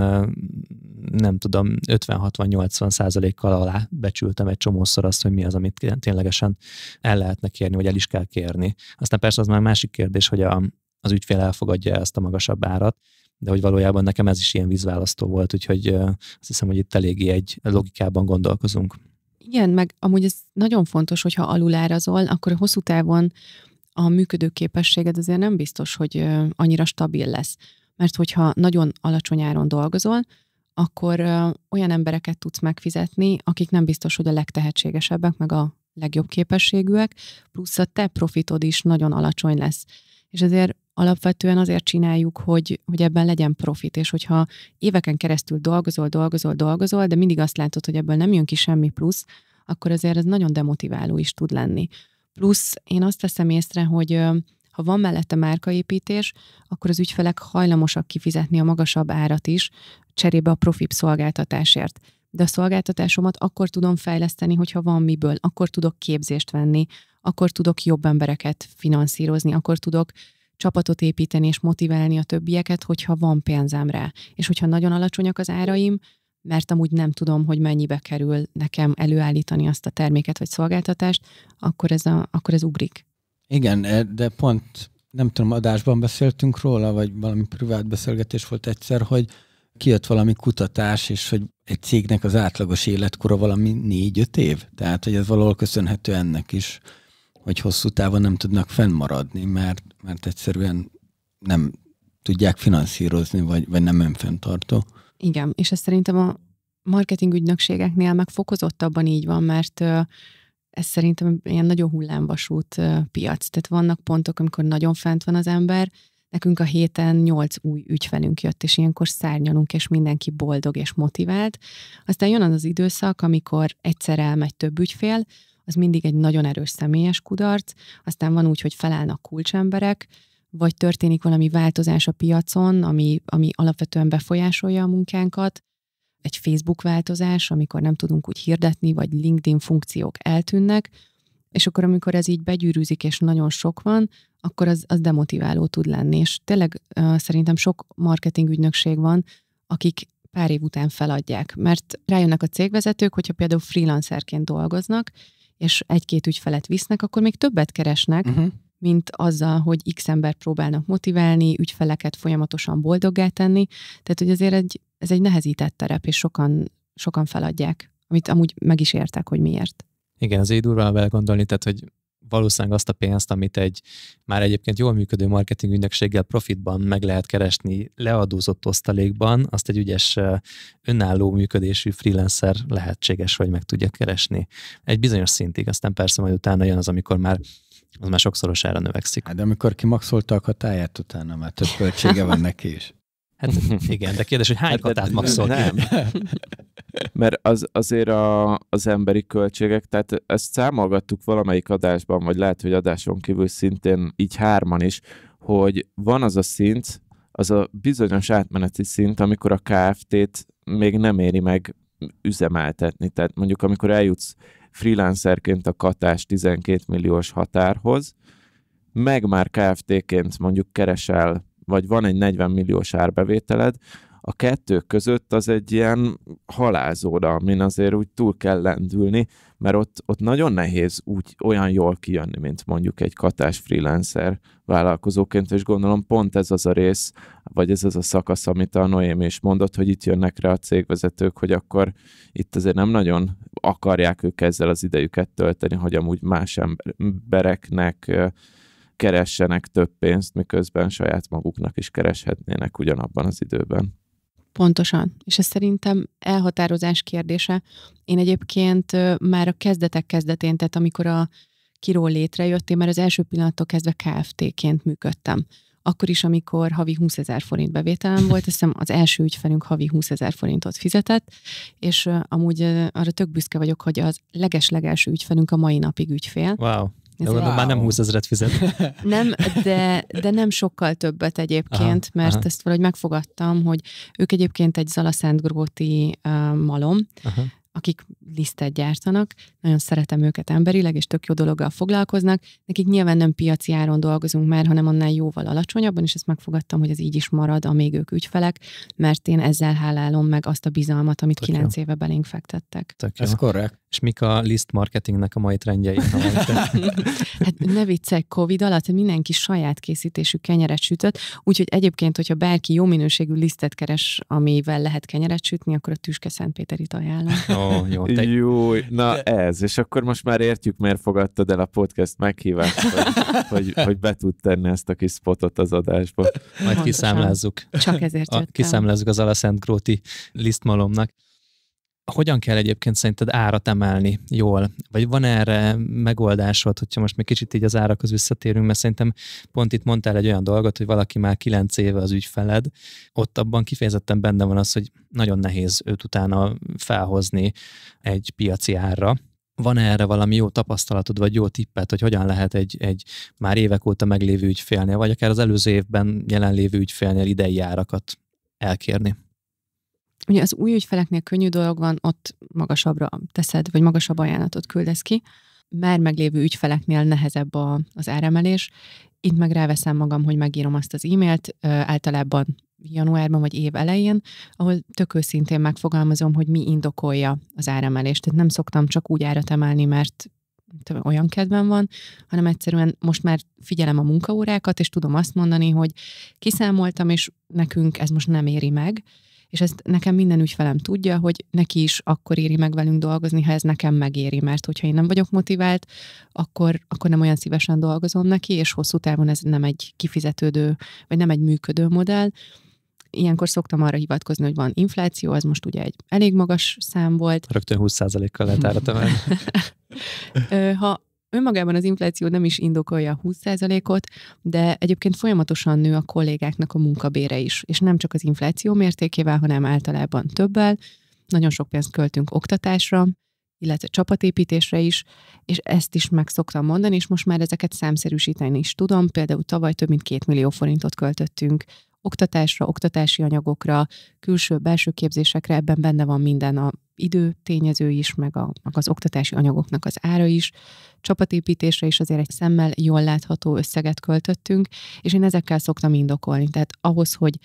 nem tudom, 50-60-80 százalékkal alá becsültem egy csomószor azt, hogy mi az, amit ténylegesen el lehetne kérni, vagy el is kell kérni. Aztán persze az már másik kérdés, hogy a, az ügyfél elfogadja ezt a magasabb árat, de hogy valójában nekem ez is ilyen vízválasztó volt, úgyhogy azt hiszem, hogy itt eléggé egy logikában gondolkozunk. Igen, meg amúgy ez nagyon fontos, hogyha alulárazol, akkor a hosszú távon a működőképességed azért nem biztos, hogy annyira stabil lesz. Mert hogyha nagyon alacsony áron dolgozol, akkor olyan embereket tudsz megfizetni, akik nem biztos, hogy a legtehetségesebbek, meg a legjobb képességűek, plusz a te profitod is nagyon alacsony lesz. És ezért alapvetően azért csináljuk, hogy, hogy ebben legyen profit, és hogyha éveken keresztül dolgozol, dolgozol, dolgozol, de mindig azt látod, hogy ebből nem jön ki semmi plusz, akkor azért ez nagyon demotiváló is tud lenni. Plusz én azt teszem észre, hogy ha van mellette márkaépítés, akkor az ügyfelek hajlamosak kifizetni a magasabb árat is, cserébe a profit szolgáltatásért. De a szolgáltatásomat akkor tudom fejleszteni, hogyha van miből, akkor tudok képzést venni, akkor tudok jobb embereket finanszírozni, akkor tudok csapatot építeni és motiválni a többieket, hogyha van pénzem rá. És hogyha nagyon alacsonyak az áraim, mert amúgy nem tudom, hogy mennyibe kerül nekem előállítani azt a terméket vagy szolgáltatást, akkor ez, a, akkor ez ugrik. Igen, e, de pont nem tudom, adásban beszéltünk róla, vagy valami privát beszélgetés volt egyszer, hogy kijött valami kutatás, és hogy egy cégnek az átlagos életkora valami négy-öt év. Tehát, hogy ez valahol köszönhető ennek is hogy hosszú távon nem tudnak fennmaradni, mert, mert egyszerűen nem tudják finanszírozni, vagy, vagy nem önfenntartó. Igen, és ez szerintem a marketing ügynökségeknél meg fokozottabban így van, mert ez szerintem ilyen nagyon hullámvasút piac. Tehát vannak pontok, amikor nagyon fent van az ember, Nekünk a héten nyolc új ügyfelünk jött, és ilyenkor szárnyalunk, és mindenki boldog és motivált. Aztán jön az az időszak, amikor egyszer elmegy több ügyfél, az mindig egy nagyon erős személyes kudarc, aztán van úgy, hogy felállnak kulcsemberek, vagy történik valami változás a piacon, ami, ami alapvetően befolyásolja a munkánkat, egy Facebook változás, amikor nem tudunk úgy hirdetni, vagy LinkedIn funkciók eltűnnek, és akkor amikor ez így begyűrűzik, és nagyon sok van, akkor az, az demotiváló tud lenni. És tényleg uh, szerintem sok marketing ügynökség van, akik pár év után feladják, mert rájönnek a cégvezetők, hogyha például freelancerként dolgoznak, és egy-két ügyfelet visznek, akkor még többet keresnek, uh-huh. mint azzal, hogy x ember próbálnak motiválni, ügyfeleket folyamatosan boldoggá tenni. Tehát, hogy azért egy, ez egy nehezített terep, és sokan, sokan feladják, amit amúgy meg is értek, hogy miért. Igen, azért durván belegondolni, tehát, hogy valószínűleg azt a pénzt, amit egy már egyébként jól működő marketing ügynökséggel profitban meg lehet keresni leadózott osztalékban, azt egy ügyes önálló működésű freelancer lehetséges, hogy meg tudja keresni. Egy bizonyos szintig, aztán persze majd utána jön az, amikor már az már sokszorosára növekszik. Hát de amikor kimaxolta a katáját, utána már több költsége van neki is. Hát igen, de kérdés, hogy hány hát, katát maxol Nem. Mert az, azért a, az emberi költségek, tehát ezt számolgattuk valamelyik adásban, vagy lehet, hogy adáson kívül szintén így hárman is, hogy van az a szint, az a bizonyos átmeneti szint, amikor a KFT-t még nem éri meg üzemeltetni. Tehát mondjuk, amikor eljutsz freelancerként a katás 12 milliós határhoz, meg már KFT-ként mondjuk keresel vagy van egy 40 milliós árbevételed, a kettő között az egy ilyen halálzóra, amin azért úgy túl kell lendülni, mert ott, ott nagyon nehéz úgy olyan jól kijönni, mint mondjuk egy katás freelancer vállalkozóként, és gondolom pont ez az a rész, vagy ez az a szakasz, amit a Noém is mondott, hogy itt jönnek rá a cégvezetők, hogy akkor itt azért nem nagyon akarják ők ezzel az idejüket tölteni, hogy amúgy más embereknek keressenek több pénzt, miközben saját maguknak is kereshetnének ugyanabban az időben. Pontosan. És ez szerintem elhatározás kérdése. Én egyébként már a kezdetek kezdetén, tehát amikor a kiról létrejött, én már az első pillanattól kezdve KFT-ként működtem. Akkor is, amikor havi 20 ezer forint bevételem volt, azt hiszem az első ügyfelünk havi 20 ezer forintot fizetett, és amúgy arra tök büszke vagyok, hogy az leges-legelső ügyfelünk a mai napig ügyfél. Wow. Ez wow. már nem 20 ezeret fizet. Nem, de, de nem sokkal többet egyébként, aha, mert aha. ezt valahogy megfogadtam, hogy ők egyébként egy Szentgróti uh, malom, aha akik lisztet gyártanak, nagyon szeretem őket emberileg, és tök jó dologgal foglalkoznak. Nekik nyilván nem piaci áron dolgozunk már, hanem annál jóval alacsonyabban, és ezt megfogadtam, hogy ez így is marad, amíg ők ügyfelek, mert én ezzel hálálom meg azt a bizalmat, amit Tök 9 jó. éve belénk fektettek. Tök Ez korrekt. És mik a list marketingnek a mai trendjei? hát ne viccelj, Covid alatt mindenki saját készítésű kenyeret sütött, úgyhogy egyébként, hogyha bárki jó minőségű lisztet keres, amivel lehet kenyeret sütni, akkor a Tüske Szentpéterit ajánlom jó, te... jó, na De... ez, és akkor most már értjük, miért fogadtad el a podcast meghívást, hogy, hogy, hogy be tud tenni ezt a kis spotot az adásba. Majd kiszámlázzuk. Csak ezért jöttem. Kiszámlázzuk az Alaszent Gróti lisztmalomnak hogyan kell egyébként szerinted árat emelni jól? Vagy van erre megoldásod, hogyha most még kicsit így az árakhoz visszatérünk, mert szerintem pont itt mondtál egy olyan dolgot, hogy valaki már kilenc éve az ügyfeled, ott abban kifejezetten benne van az, hogy nagyon nehéz őt utána felhozni egy piaci árra. Van erre valami jó tapasztalatod, vagy jó tippet, hogy hogyan lehet egy, egy már évek óta meglévő ügyfélnél, vagy akár az előző évben jelenlévő ügyfélnél idei árakat elkérni? Ugye az új ügyfeleknél könnyű dolog van, ott magasabbra teszed, vagy magasabb ajánlatot küldesz ki. Már meglévő ügyfeleknél nehezebb a, az áremelés. Itt meg ráveszem magam, hogy megírom azt az e-mailt, általában januárban vagy év elején, ahol tök őszintén megfogalmazom, hogy mi indokolja az áremelést. Tehát nem szoktam csak úgy árat emelni, mert olyan kedvem van, hanem egyszerűen most már figyelem a munkaórákat, és tudom azt mondani, hogy kiszámoltam, és nekünk ez most nem éri meg, és ezt nekem minden ügyfelem tudja, hogy neki is akkor éri meg velünk dolgozni, ha ez nekem megéri, mert hogyha én nem vagyok motivált, akkor, akkor nem olyan szívesen dolgozom neki, és hosszú távon ez nem egy kifizetődő, vagy nem egy működő modell, ilyenkor szoktam arra hivatkozni, hogy van infláció, az most ugye egy elég magas szám volt. Rögtön 20%-kal lehet áratom el. ha Önmagában az infláció nem is indokolja a 20%-ot, de egyébként folyamatosan nő a kollégáknak a munkabére is, és nem csak az infláció mértékével, hanem általában többel. Nagyon sok pénzt költünk oktatásra, illetve csapatépítésre is, és ezt is meg szoktam mondani, és most már ezeket számszerűsíteni is tudom. Például tavaly több mint két millió forintot költöttünk oktatásra, oktatási anyagokra, külső-belső képzésekre, ebben benne van minden a idő tényező is, meg, a, meg az oktatási anyagoknak az ára is. Csapatépítésre is azért egy szemmel jól látható összeget költöttünk, és én ezekkel szoktam indokolni. Tehát ahhoz, hogy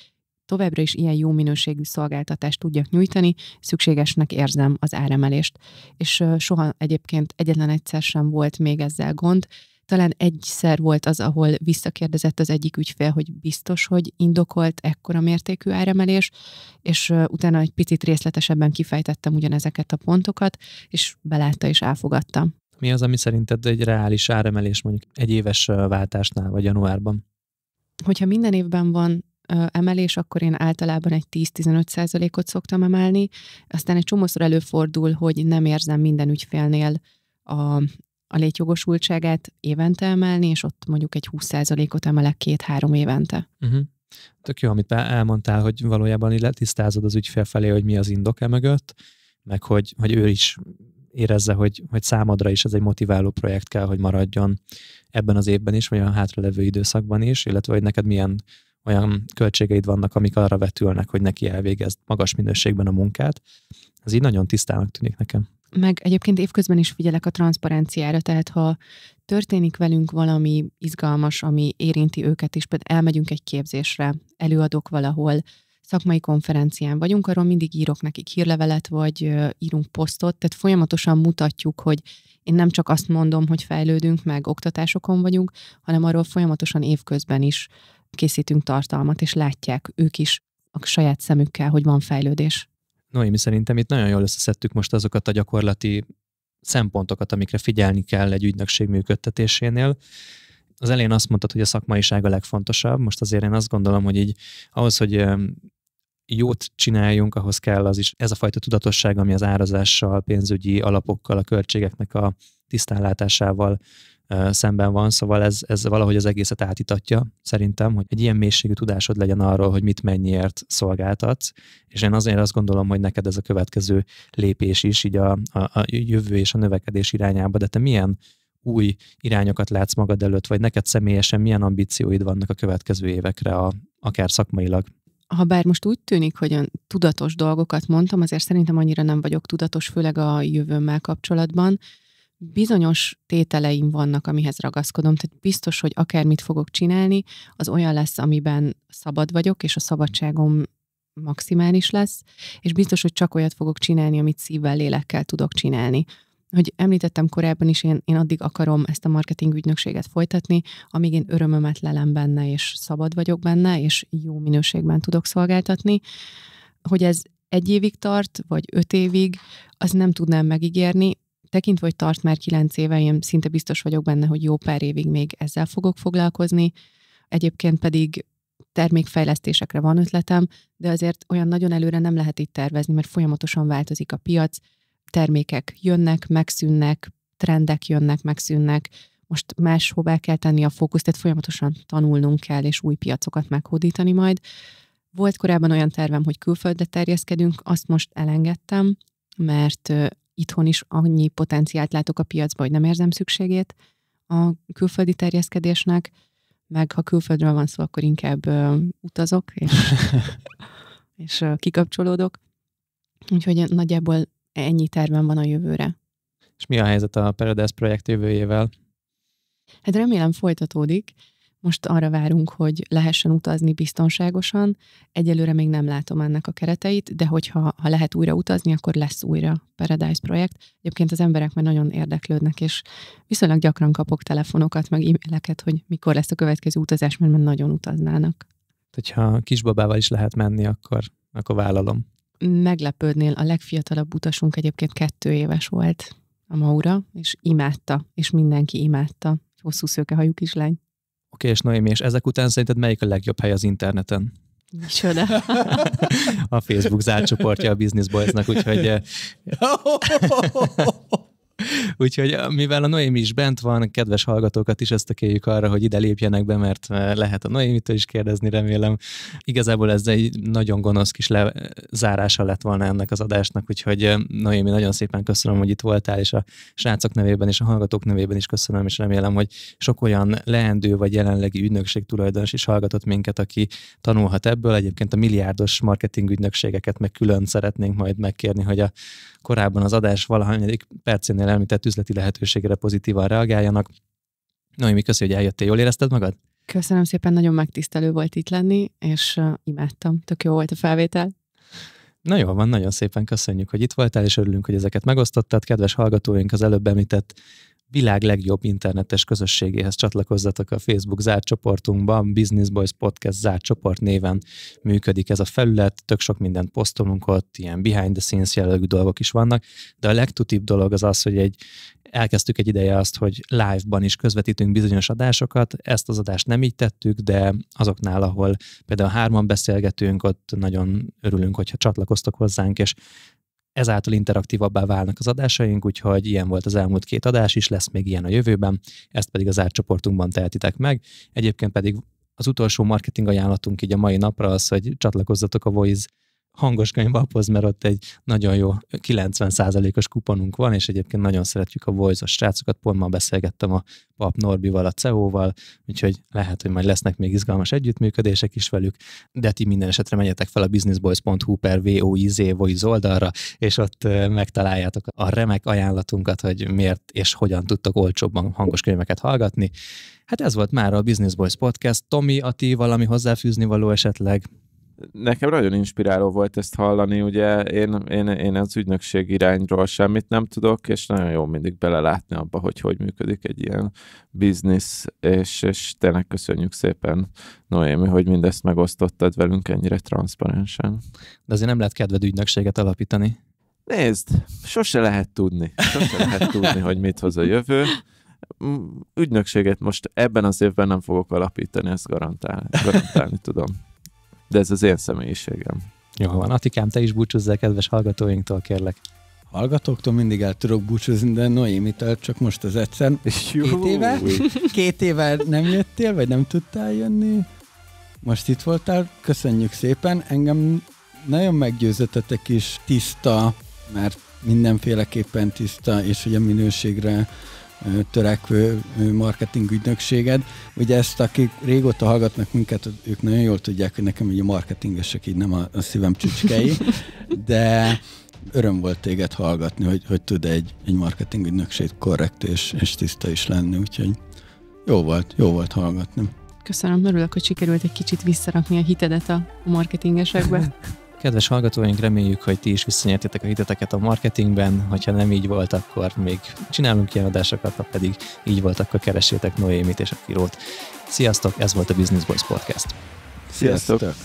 továbbra is ilyen jó minőségű szolgáltatást tudjak nyújtani, szükségesnek érzem az áremelést. És soha egyébként egyetlen egyszer sem volt még ezzel gond, talán egyszer volt az, ahol visszakérdezett az egyik ügyfél, hogy biztos, hogy indokolt ekkora mértékű áremelés, és utána egy picit részletesebben kifejtettem ugyanezeket a pontokat, és belátta és elfogadta. Mi az, ami szerinted egy reális áremelés mondjuk egy éves váltásnál, vagy januárban? Hogyha minden évben van emelés, akkor én általában egy 10-15 százalékot szoktam emelni. Aztán egy csomószor előfordul, hogy nem érzem minden ügyfélnél a, a létjogosultságát évente emelni, és ott mondjuk egy 20%-ot emelek két-három évente. Uh-huh. Tök jó, amit elmondtál, hogy valójában így letisztázod az ügyfél felé, hogy mi az indok e mögött, meg hogy, hogy ő is érezze, hogy, hogy számodra is ez egy motiváló projekt kell, hogy maradjon ebben az évben is, vagy a hátralevő időszakban is, illetve hogy neked milyen olyan költségeid vannak, amik arra vetülnek, hogy neki elvégezd magas minőségben a munkát. Ez így nagyon tisztának tűnik nekem meg egyébként évközben is figyelek a transzparenciára, tehát ha történik velünk valami izgalmas, ami érinti őket is, például elmegyünk egy képzésre, előadok valahol, szakmai konferencián vagyunk, arról mindig írok nekik hírlevelet, vagy írunk posztot, tehát folyamatosan mutatjuk, hogy én nem csak azt mondom, hogy fejlődünk, meg oktatásokon vagyunk, hanem arról folyamatosan évközben is készítünk tartalmat, és látják ők is a saját szemükkel, hogy van fejlődés. Noémi, szerintem itt nagyon jól összeszedtük most azokat a gyakorlati szempontokat, amikre figyelni kell egy ügynökség működtetésénél. Az elén azt mondtad, hogy a szakmaiság a legfontosabb, most azért én azt gondolom, hogy így ahhoz, hogy jót csináljunk, ahhoz kell az is ez a fajta tudatosság, ami az árazással, pénzügyi alapokkal, a költségeknek a tisztánlátásával szemben van, szóval ez, ez valahogy az egészet átítatja szerintem, hogy egy ilyen mélységű tudásod legyen arról, hogy mit mennyiért szolgáltatsz, és én azért azt gondolom, hogy neked ez a következő lépés is, így a, a, a jövő és a növekedés irányába, de te milyen új irányokat látsz magad előtt, vagy neked személyesen milyen ambícióid vannak a következő évekre, a, akár szakmailag? ha bár most úgy tűnik, hogy olyan tudatos dolgokat mondtam, azért szerintem annyira nem vagyok tudatos, főleg a jövőmmel kapcsolatban bizonyos tételeim vannak, amihez ragaszkodom, tehát biztos, hogy akármit fogok csinálni, az olyan lesz, amiben szabad vagyok, és a szabadságom maximális lesz, és biztos, hogy csak olyat fogok csinálni, amit szívvel, lélekkel tudok csinálni. Hogy említettem korábban is, én, én addig akarom ezt a marketing ügynökséget folytatni, amíg én örömömet lelem benne, és szabad vagyok benne, és jó minőségben tudok szolgáltatni. Hogy ez egy évig tart, vagy öt évig, az nem tudnám megígérni, tekintve, hogy tart már kilenc éve, én szinte biztos vagyok benne, hogy jó pár évig még ezzel fogok foglalkozni. Egyébként pedig termékfejlesztésekre van ötletem, de azért olyan nagyon előre nem lehet itt tervezni, mert folyamatosan változik a piac, termékek jönnek, megszűnnek, trendek jönnek, megszűnnek, most máshová kell tenni a fókuszt, tehát folyamatosan tanulnunk kell, és új piacokat meghódítani majd. Volt korábban olyan tervem, hogy külföldre terjeszkedünk, azt most elengedtem, mert itthon is annyi potenciált látok a piacban, hogy nem érzem szükségét a külföldi terjeszkedésnek, meg ha külföldről van szó, akkor inkább ö, utazok, és, és ö, kikapcsolódok. Úgyhogy nagyjából ennyi tervem van a jövőre. És mi a helyzet a Paradise projekt jövőjével? Hát remélem folytatódik. Most arra várunk, hogy lehessen utazni biztonságosan. Egyelőre még nem látom ennek a kereteit, de hogyha ha lehet újra utazni, akkor lesz újra Paradise projekt. Egyébként az emberek már nagyon érdeklődnek, és viszonylag gyakran kapok telefonokat, meg e-maileket, hogy mikor lesz a következő utazás, mert már nagyon utaznának. Hogyha kisbabával is lehet menni, akkor, akkor vállalom. Meglepődnél, a legfiatalabb utasunk egyébként kettő éves volt a Maura, és imádta, és mindenki imádta. Hosszú szőkehajú kislány. Oké, és Noémi, és ezek után szerinted melyik a legjobb hely az interneten? Micsoda? a Facebook zárt csoportja a Business Boys-nak, úgyhogy... Eh, Úgyhogy eh, mivel a Noémi is bent van, kedves hallgatókat is kérjük arra, hogy ide lépjenek be, mert eh, lehet a Noémitől is kérdezni, remélem. Igazából ez egy nagyon gonosz kis lezárása lett volna ennek az adásnak, úgyhogy eh, Noémi, nagyon szépen köszönöm, hogy itt voltál, és a srácok nevében és a hallgatók nevében is köszönöm, és remélem, hogy sok olyan leendő vagy jelenlegi ügynökség tulajdonos is hallgatott minket, aki tanulhat ebből. Egyébként a milliárdos marketing ügynökségeket meg külön szeretnénk majd megkérni, hogy a korábban az adás valahányadik percénél elmített üzleti lehetőségre pozitívan reagáljanak. Noémi, köszi, hogy eljöttél. Jól érezted magad? Köszönöm szépen, nagyon megtisztelő volt itt lenni, és uh, imádtam. Tök jó volt a felvétel. Na jó van, nagyon szépen köszönjük, hogy itt voltál, és örülünk, hogy ezeket megosztottad. Kedves hallgatóink, az előbb említett világ legjobb internetes közösségéhez csatlakozzatok a Facebook zárt csoportunkban, Business Boys Podcast zárt csoport néven működik ez a felület, tök sok mindent posztolunk ott, ilyen behind the scenes jellegű dolgok is vannak, de a legtutibb dolog az az, hogy egy, elkezdtük egy ideje azt, hogy live-ban is közvetítünk bizonyos adásokat, ezt az adást nem így tettük, de azoknál, ahol például hárman beszélgetünk, ott nagyon örülünk, hogyha csatlakoztok hozzánk, és ezáltal interaktívabbá válnak az adásaink, úgyhogy ilyen volt az elmúlt két adás is, lesz még ilyen a jövőben, ezt pedig az árcsoportunkban tehetitek meg. Egyébként pedig az utolsó marketing ajánlatunk így a mai napra az, hogy csatlakozzatok a Voice hangos könyvaphoz, mert ott egy nagyon jó 90%-os kuponunk van, és egyébként nagyon szeretjük a voice srácokat. Pont ma beszélgettem a Pap Norbival, a CEO-val, úgyhogy lehet, hogy majd lesznek még izgalmas együttműködések is velük, de ti minden esetre menjetek fel a businessboys.hu per VOIZ voice oldalra, és ott megtaláljátok a remek ajánlatunkat, hogy miért és hogyan tudtok olcsóbban hangos könyveket hallgatni. Hát ez volt már a Business Boys Podcast. Tomi, a ti valami hozzáfűzni való esetleg? nekem nagyon inspiráló volt ezt hallani, ugye én, én, én az ügynökség irányról semmit nem tudok, és nagyon jó mindig belelátni abba, hogy hogy működik egy ilyen biznisz, és, és tényleg köszönjük szépen, Noémi, hogy mindezt megosztottad velünk ennyire transzparensen. De azért nem lehet kedved ügynökséget alapítani. Nézd, sose lehet tudni. Sose lehet tudni, hogy mit hoz a jövő ügynökséget most ebben az évben nem fogok alapítani, ezt garantál, garantálni tudom de ez az én személyiségem. Jó van, Atikám, te is búcsúzz el kedves hallgatóinktól, kérlek. Hallgatóktól mindig el tudok búcsúzni, de Noémitől csak most az egyszer. Két éve, két éve nem jöttél, vagy nem tudtál jönni. Most itt voltál, köszönjük szépen. Engem nagyon meggyőzöttetek is tiszta, mert mindenféleképpen tiszta, és hogy a minőségre törekvő ügynökséged. Ugye ezt, akik régóta hallgatnak minket, ők nagyon jól tudják, hogy nekem ugye a marketingesek így nem a, a szívem csücskei, de öröm volt téged hallgatni, hogy, hogy tud egy, egy ügynökség korrekt és, és tiszta is lenni, úgyhogy jó volt, jó volt hallgatni. Köszönöm, örülök, hogy sikerült egy kicsit visszarakni a hitedet a marketingesekbe. Kedves hallgatóink, reméljük, hogy ti is visszanyertétek a hiteteket a marketingben, hogyha nem így volt, akkor még csinálunk adásokat, ha pedig így volt, akkor keresétek Noémit és a Kirót. Sziasztok, ez volt a Business Boys Podcast. Sziasztok! Sziasztok.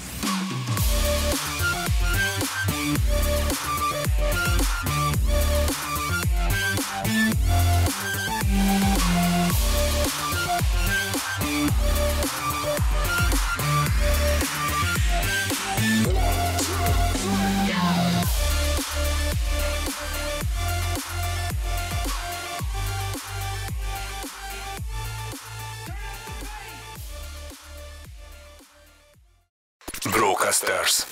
Masters.